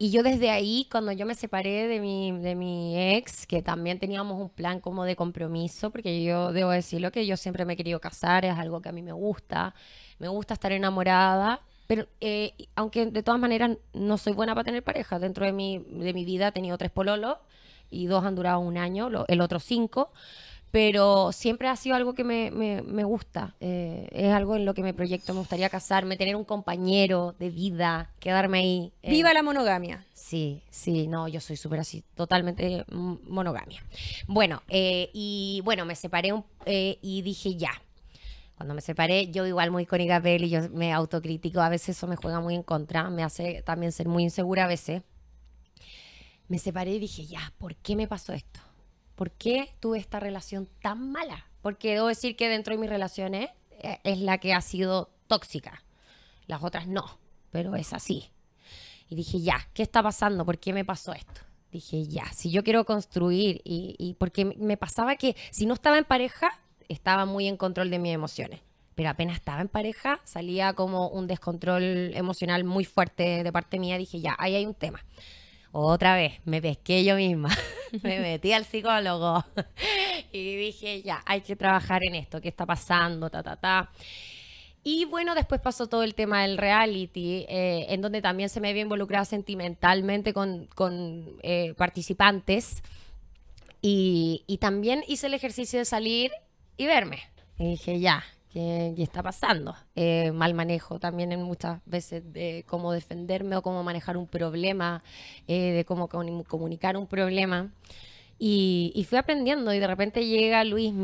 y, yo desde ahí, cuando yo me separé de mi, de mi ex, que también teníamos un plan como de compromiso, porque yo debo decirlo que yo siempre me he querido casar, es algo que a mí me gusta, me gusta estar enamorada pero eh, aunque de todas maneras no soy buena para tener pareja, dentro de mi, de mi vida he tenido tres pololos y dos han durado un año, el otro cinco, pero siempre ha sido algo que me, gusta, eh, es algo en lo que me proyecto, me gustaría casarme, tener un compañero de vida, quedarme ahí. Eh. Viva la monogamia. Sí, sí, no, yo soy súper así, totalmente mm, monogamia. Bueno, y bueno, me separé y dije ya, cuando me separé, yo igual muy icónica y yo me autocritico, a veces eso me juega muy en contra, me hace también ser muy insegura a veces. Me separé y dije, ya, ¿por qué me pasó esto? ¿Por qué tuve esta relación tan mala? Porque debo decir que dentro de mis relaciones eh, es la que ha sido tóxica, las otras no, pero es así. Y dije, ya, ¿qué está pasando? ¿Por qué me pasó esto? Dije, ya, si yo quiero construir y, y porque me pasaba que si no estaba en pareja, estaba muy en control de mis emociones. Pero apenas estaba en pareja, salía como un descontrol emocional muy fuerte de parte mía. Dije, ya, ahí hay un tema. Otra vez, me pesqué yo misma. me metí al psicólogo. y dije, ya, hay que trabajar en esto. ¿Qué está pasando? Ta, ta, ta. Y bueno, después pasó todo el tema del reality, eh, en donde también se me había involucrado sentimentalmente con, con eh, participantes. Y, y, también hice el ejercicio de salir y verme. Y dije, ya, ¿qué, está pasando? Eh, mal manejo también en muchas veces de cómo defenderme o cómo manejar un problema, eh, de cómo comunicar un problema. Y, fui aprendiendo y de repente llega Luis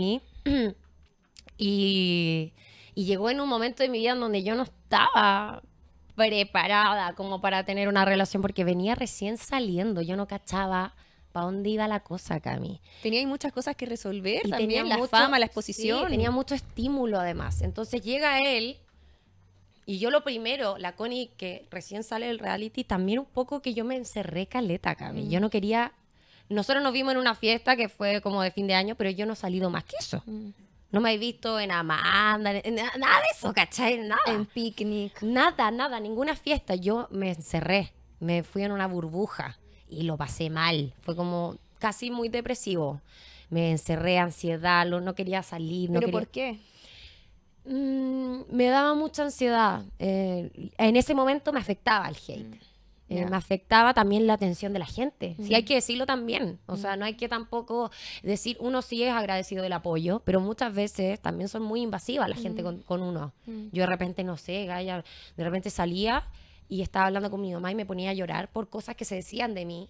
y, y llegó en un momento de mi vida donde yo no estaba preparada como para tener una relación porque venía recién saliendo, yo no cachaba para dónde iba la cosa, Cami. Tenía muchas cosas que resolver, también la fama, la exposición. tenía mucho estímulo además. Entonces llega él y yo lo primero, la Connie que recién sale del reality, también un poco que yo me encerré caleta, Cami. Yo mm. no quería... Nosotros nos vimos en una fiesta que fue como de fin de año, pero yo no he salido más que eso. Mm. No me he visto en Amanda, en, nada de eso, ¿cachai? Nada. En picnic. Nada, nada, ninguna fiesta. Yo me encerré, me fui en una burbuja y lo pasé mal. Fue como casi muy depresivo. Me encerré, ansiedad, no quería salir. por qué? Mm, me daba mucha ansiedad. Eh, en ese momento me afectaba el hate. Mm, eh, me afectaba también la atención de la gente. Y Sí, hay mm. que decirlo también. O sea, no hay que tampoco decir, uno sí es agradecido del apoyo, pero muchas veces también son muy invasivas la gente con, uno. Yo de repente, no sé, de repente salía y estaba hablando con mi mamá y me ponía a llorar por cosas que se decían de mí,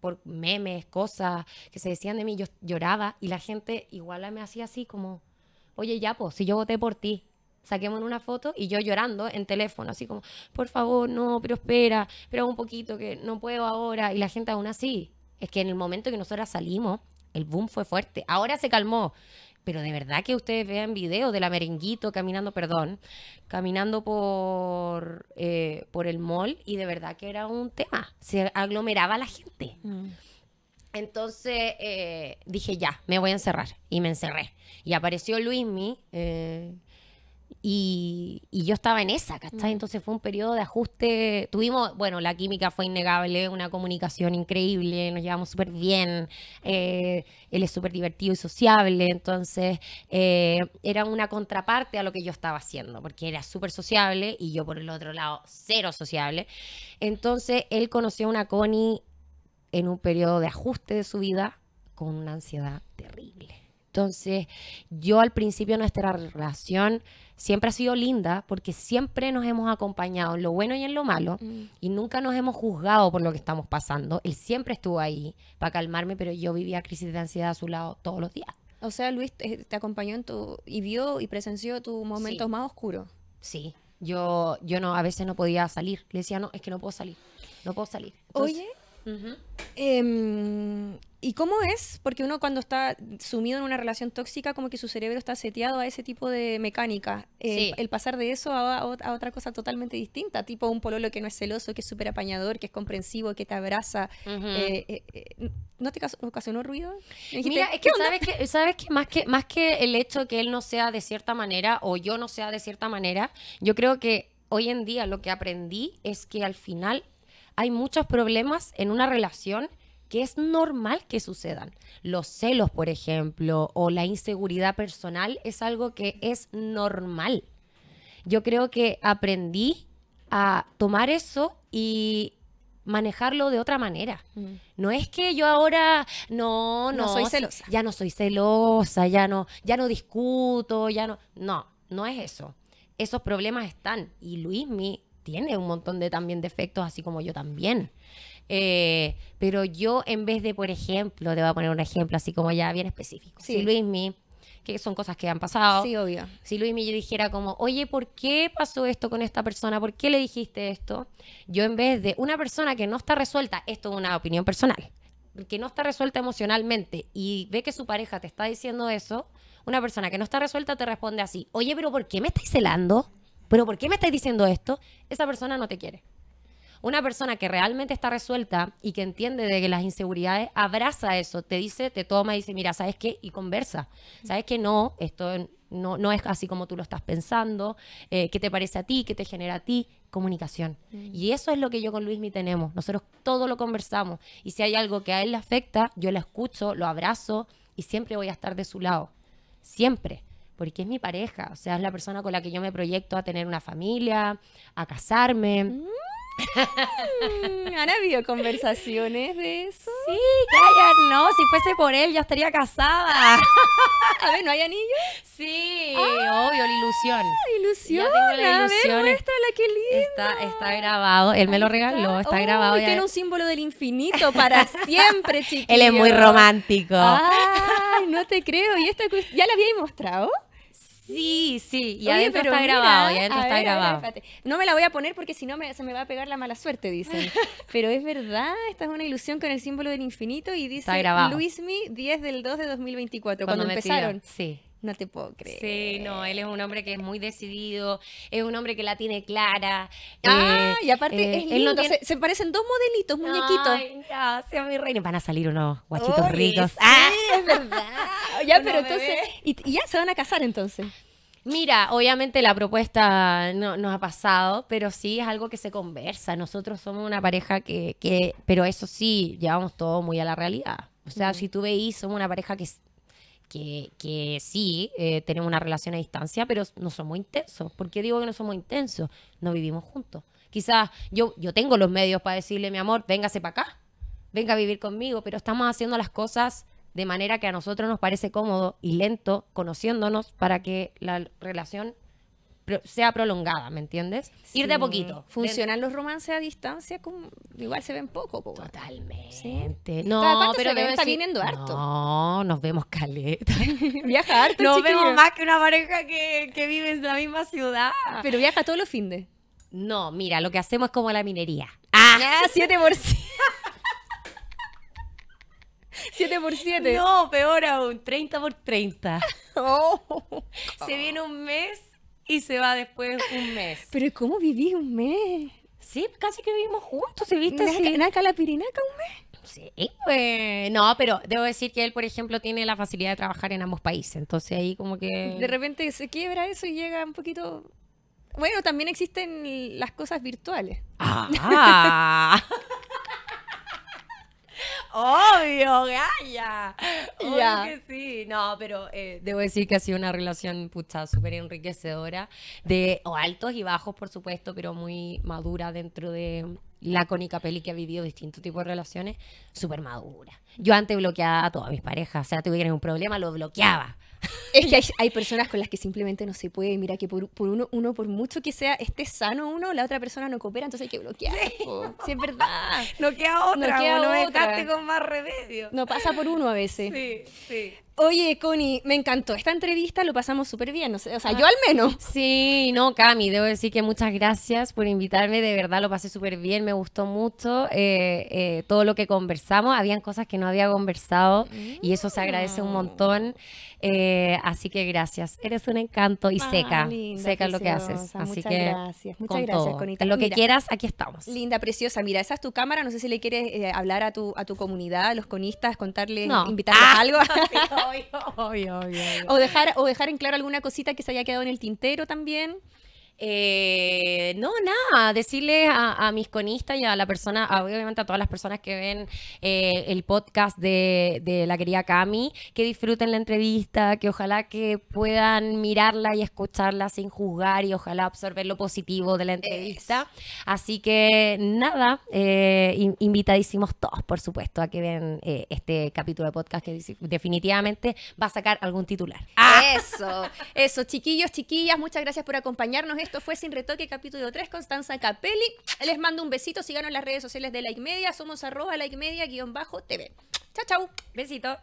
por memes, cosas que se decían de mí, yo lloraba y la gente igual me hacía así como, oye, ya, pues, si yo voté por ti, saquemos una foto y yo llorando en teléfono, así como, por favor, no, pero espera, espera un poquito, que no puedo ahora. Y la gente aún así, es que en el momento que nosotros salimos, el boom fue fuerte. Ahora se calmó pero de verdad que ustedes vean videos de la merenguito caminando, perdón, caminando por, eh, por el mall y de verdad que era un tema, se aglomeraba la gente. Mm. Entonces eh, dije, ya, me voy a encerrar. Y me encerré. Y apareció Luismi, eh, y, yo estaba en esa, ¿cachai? Mm. Entonces fue un periodo de ajuste. Tuvimos, bueno, la química fue innegable, una comunicación increíble, nos llevamos súper bien, eh, él es súper divertido y sociable, entonces eh, era una contraparte a lo que yo estaba haciendo, porque era súper sociable y yo por el otro lado cero sociable. Entonces él conoció a una Connie en un periodo de ajuste de su vida con una ansiedad terrible entonces, yo al principio nuestra relación siempre ha sido linda porque siempre nos hemos acompañado en lo bueno y en lo malo mm. y nunca nos hemos juzgado por lo que estamos pasando. Él siempre estuvo ahí para calmarme, pero yo vivía crisis de ansiedad a su lado todos los días. O sea, Luis eh, te, acompañó en tu y vio y presenció tu momento más oscuro. Sí. Yo yo no a veces no podía salir. Le decía, "No, es que no puedo salir. No puedo salir." Oye, Em, ¿Y cómo es? Porque uno cuando está sumido en una relación tóxica, como que su cerebro está seteado a ese tipo de mecánica. El pasar de eso a, otra cosa totalmente distinta, tipo un pololo que no es celoso, que es súper apañador, que es comprensivo, que te abraza. Eh, eh, eh, ¿No te ocasionó ruido? es que sabes que, más que más que el hecho que él no sea de cierta manera o yo no sea de cierta manera, yo creo que hoy en día lo que aprendí es que al final hay muchos problemas en una relación que es normal que sucedan. Los celos, por ejemplo, o la inseguridad personal es algo que es normal. Yo creo que aprendí a tomar eso y manejarlo de otra manera. Mm. No es que yo ahora no, no, soy celosa. Ya no soy celosa, ya no, ya no discuto, ya no. No, no es eso. Esos problemas están. Y Luis mi tiene un montón de también defectos, así como yo también. Eh, pero yo, en vez de, por ejemplo, te voy a poner un ejemplo así como ya bien específico. Si Si Luismi, que son cosas que han pasado. Sí, obvio. Si Luismi yo dijera como, oye, ¿por qué pasó esto con esta persona? ¿Por qué le dijiste esto? Yo, en vez de una persona que no está resuelta, esto es una opinión personal, que no está resuelta emocionalmente y ve que su pareja te está diciendo eso, una persona que no está resuelta te responde así, oye, pero ¿por qué me estáis celando? pero ¿por qué me estás diciendo esto? Esa persona no te quiere. Una persona que realmente está resuelta y que entiende de que las inseguridades abraza eso, te dice, te toma y dice, mira, ¿sabes qué? Y conversa. ¿Sabes qué? No, esto no, es así como tú lo estás pensando. Eh, ¿Qué te parece a ti? ¿Qué te genera a ti? Comunicación. Mm. Y eso es lo que yo con Luis mi tenemos. Nosotros todo lo conversamos. Y si hay algo que a él le afecta, yo lo escucho, lo abrazo y siempre voy a estar de su lado. Siempre porque es mi pareja, o sea, es la persona con la que yo me proyecto a tener una familia, a casarme. Mm. ¿Han habido conversaciones de eso? Sí, claro, no, si fuese por él ya estaría casada. A ver, ¿no hay anillo? Sí, ah, obvio, la ilusión. Ilusión, la ilusión. a ver, muéstrala, lindo. Está, está grabado, él me lo regaló, está grabado. Y tiene un símbolo del infinito para siempre, chiquillo. Él es muy romántico. Ay, no te creo, ¿y esta ya la había mostrado? Sí, sí. Y adentro está grabado, y adentro está grabado. no me la voy a poner porque si no se me va a pegar la mala suerte, dicen. pero es verdad, esta es una ilusión con el símbolo del infinito y dice Luismi 10 del 2 de 2024, cuando, empezaron. Sí. No te puedo creer. Sí, no, él es un hombre que es muy decidido, es un hombre que la tiene clara. Ah, eh, y aparte eh, es se, parecen dos modelitos, muñequitos. Ay, sean mi reina. Van a salir unos guachitos ricos. ah, es verdad. ya, pero entonces, y, ya se van a casar entonces. Mira, obviamente la propuesta no nos ha pasado, pero sí es algo que se conversa. Nosotros somos una pareja que, que pero eso sí, llevamos todo muy a la realidad. O sea, si tú veis, somos una pareja que que, que sí eh, tenemos una relación a distancia, pero no somos intensos. ¿Por qué digo que no somos intensos? No vivimos juntos. Quizás yo, yo tengo los medios para decirle, mi amor, véngase para acá, venga a vivir conmigo, pero estamos haciendo las cosas de manera que a nosotros nos parece cómodo y lento, conociéndonos para que la relación sea prolongada, ¿me entiendes? Ir de a poquito. Funcionan los romances a distancia, igual se ven poco. Totalmente. No, pero está viniendo harto. No, nos vemos caleta. viaja harto, Nos vemos más que una pareja que, vive en la misma ciudad. Pero viaja todos los fines. No, mira, lo que hacemos es como la minería. ¡Ah! 7 por 7. 7 por 7. No, peor aún, 30 por 30. Se viene un mes y se va después un mes. Pero ¿cómo viví un mes? Sí, casi que vivimos juntos, ¿se viste? la la pirinaca un mes. Sí, pues. No, pero debo decir que él, por ejemplo, tiene la facilidad de trabajar en ambos países. Entonces ahí como que. De repente se quiebra eso y llega un poquito. Bueno, también existen las cosas virtuales. Ah. Obvio, Gaya. Obvio que sí. No, pero eh, debo decir que ha sido una relación, pucha, súper enriquecedora. De altos y bajos, por supuesto, pero muy madura dentro de la cónica peli que ha vivido distintos tipos de relaciones, súper madura. Yo antes bloqueaba a todas mis parejas. O sea, tener un problema, lo bloqueaba. Es que hay, personas con las que simplemente no se puede. Mira que por, uno, uno, por mucho que sea, esté sano uno, la otra persona no coopera, entonces hay que bloquear. Sí, no. es verdad. No queda otra. No queda no con más remedio. No pasa por uno a veces. Sí, sí. Oye, Connie, me encantó esta entrevista, lo pasamos súper bien, o sea, ah, yo al menos. Sí, no, Cami, debo decir que muchas gracias por invitarme, de verdad lo pasé súper bien, me gustó mucho eh, eh, todo lo que conversamos, habían cosas que no había conversado y eso se agradece un montón, eh, así que gracias, eres un encanto y ah, seca, seca lo que haces. Así muchas que gracias, muchas gracias, Connie. Lo que quieras, aquí estamos. Linda, preciosa, mira, esa es tu cámara, no sé si le quieres hablar a tu, a tu comunidad, a los conistas, contarles, no. invitarles ah. algo. O dejar, o dejar en claro alguna cosita que se haya quedado en el tintero también. Eh, no, nada, Decirle a, mis conistas y a la persona, obviamente a todas las personas que ven eh, el podcast de, la querida Cami, que disfruten la entrevista, que ojalá que puedan mirarla y escucharla sin juzgar y ojalá absorber lo positivo de la entrevista. Así que nada, eh, invitadísimos todos, por supuesto, a que ven este capítulo de podcast que definitivamente va a sacar algún titular. Ah. Eso, eso, chiquillos, chiquillas, muchas gracias por acompañarnos esto fue Sin Retoque, capítulo 3, Constanza Capelli. Les mando un besito, síganos en las redes sociales de Like Media, somos arroba like media guión bajo TV. Chao, chao. Besito.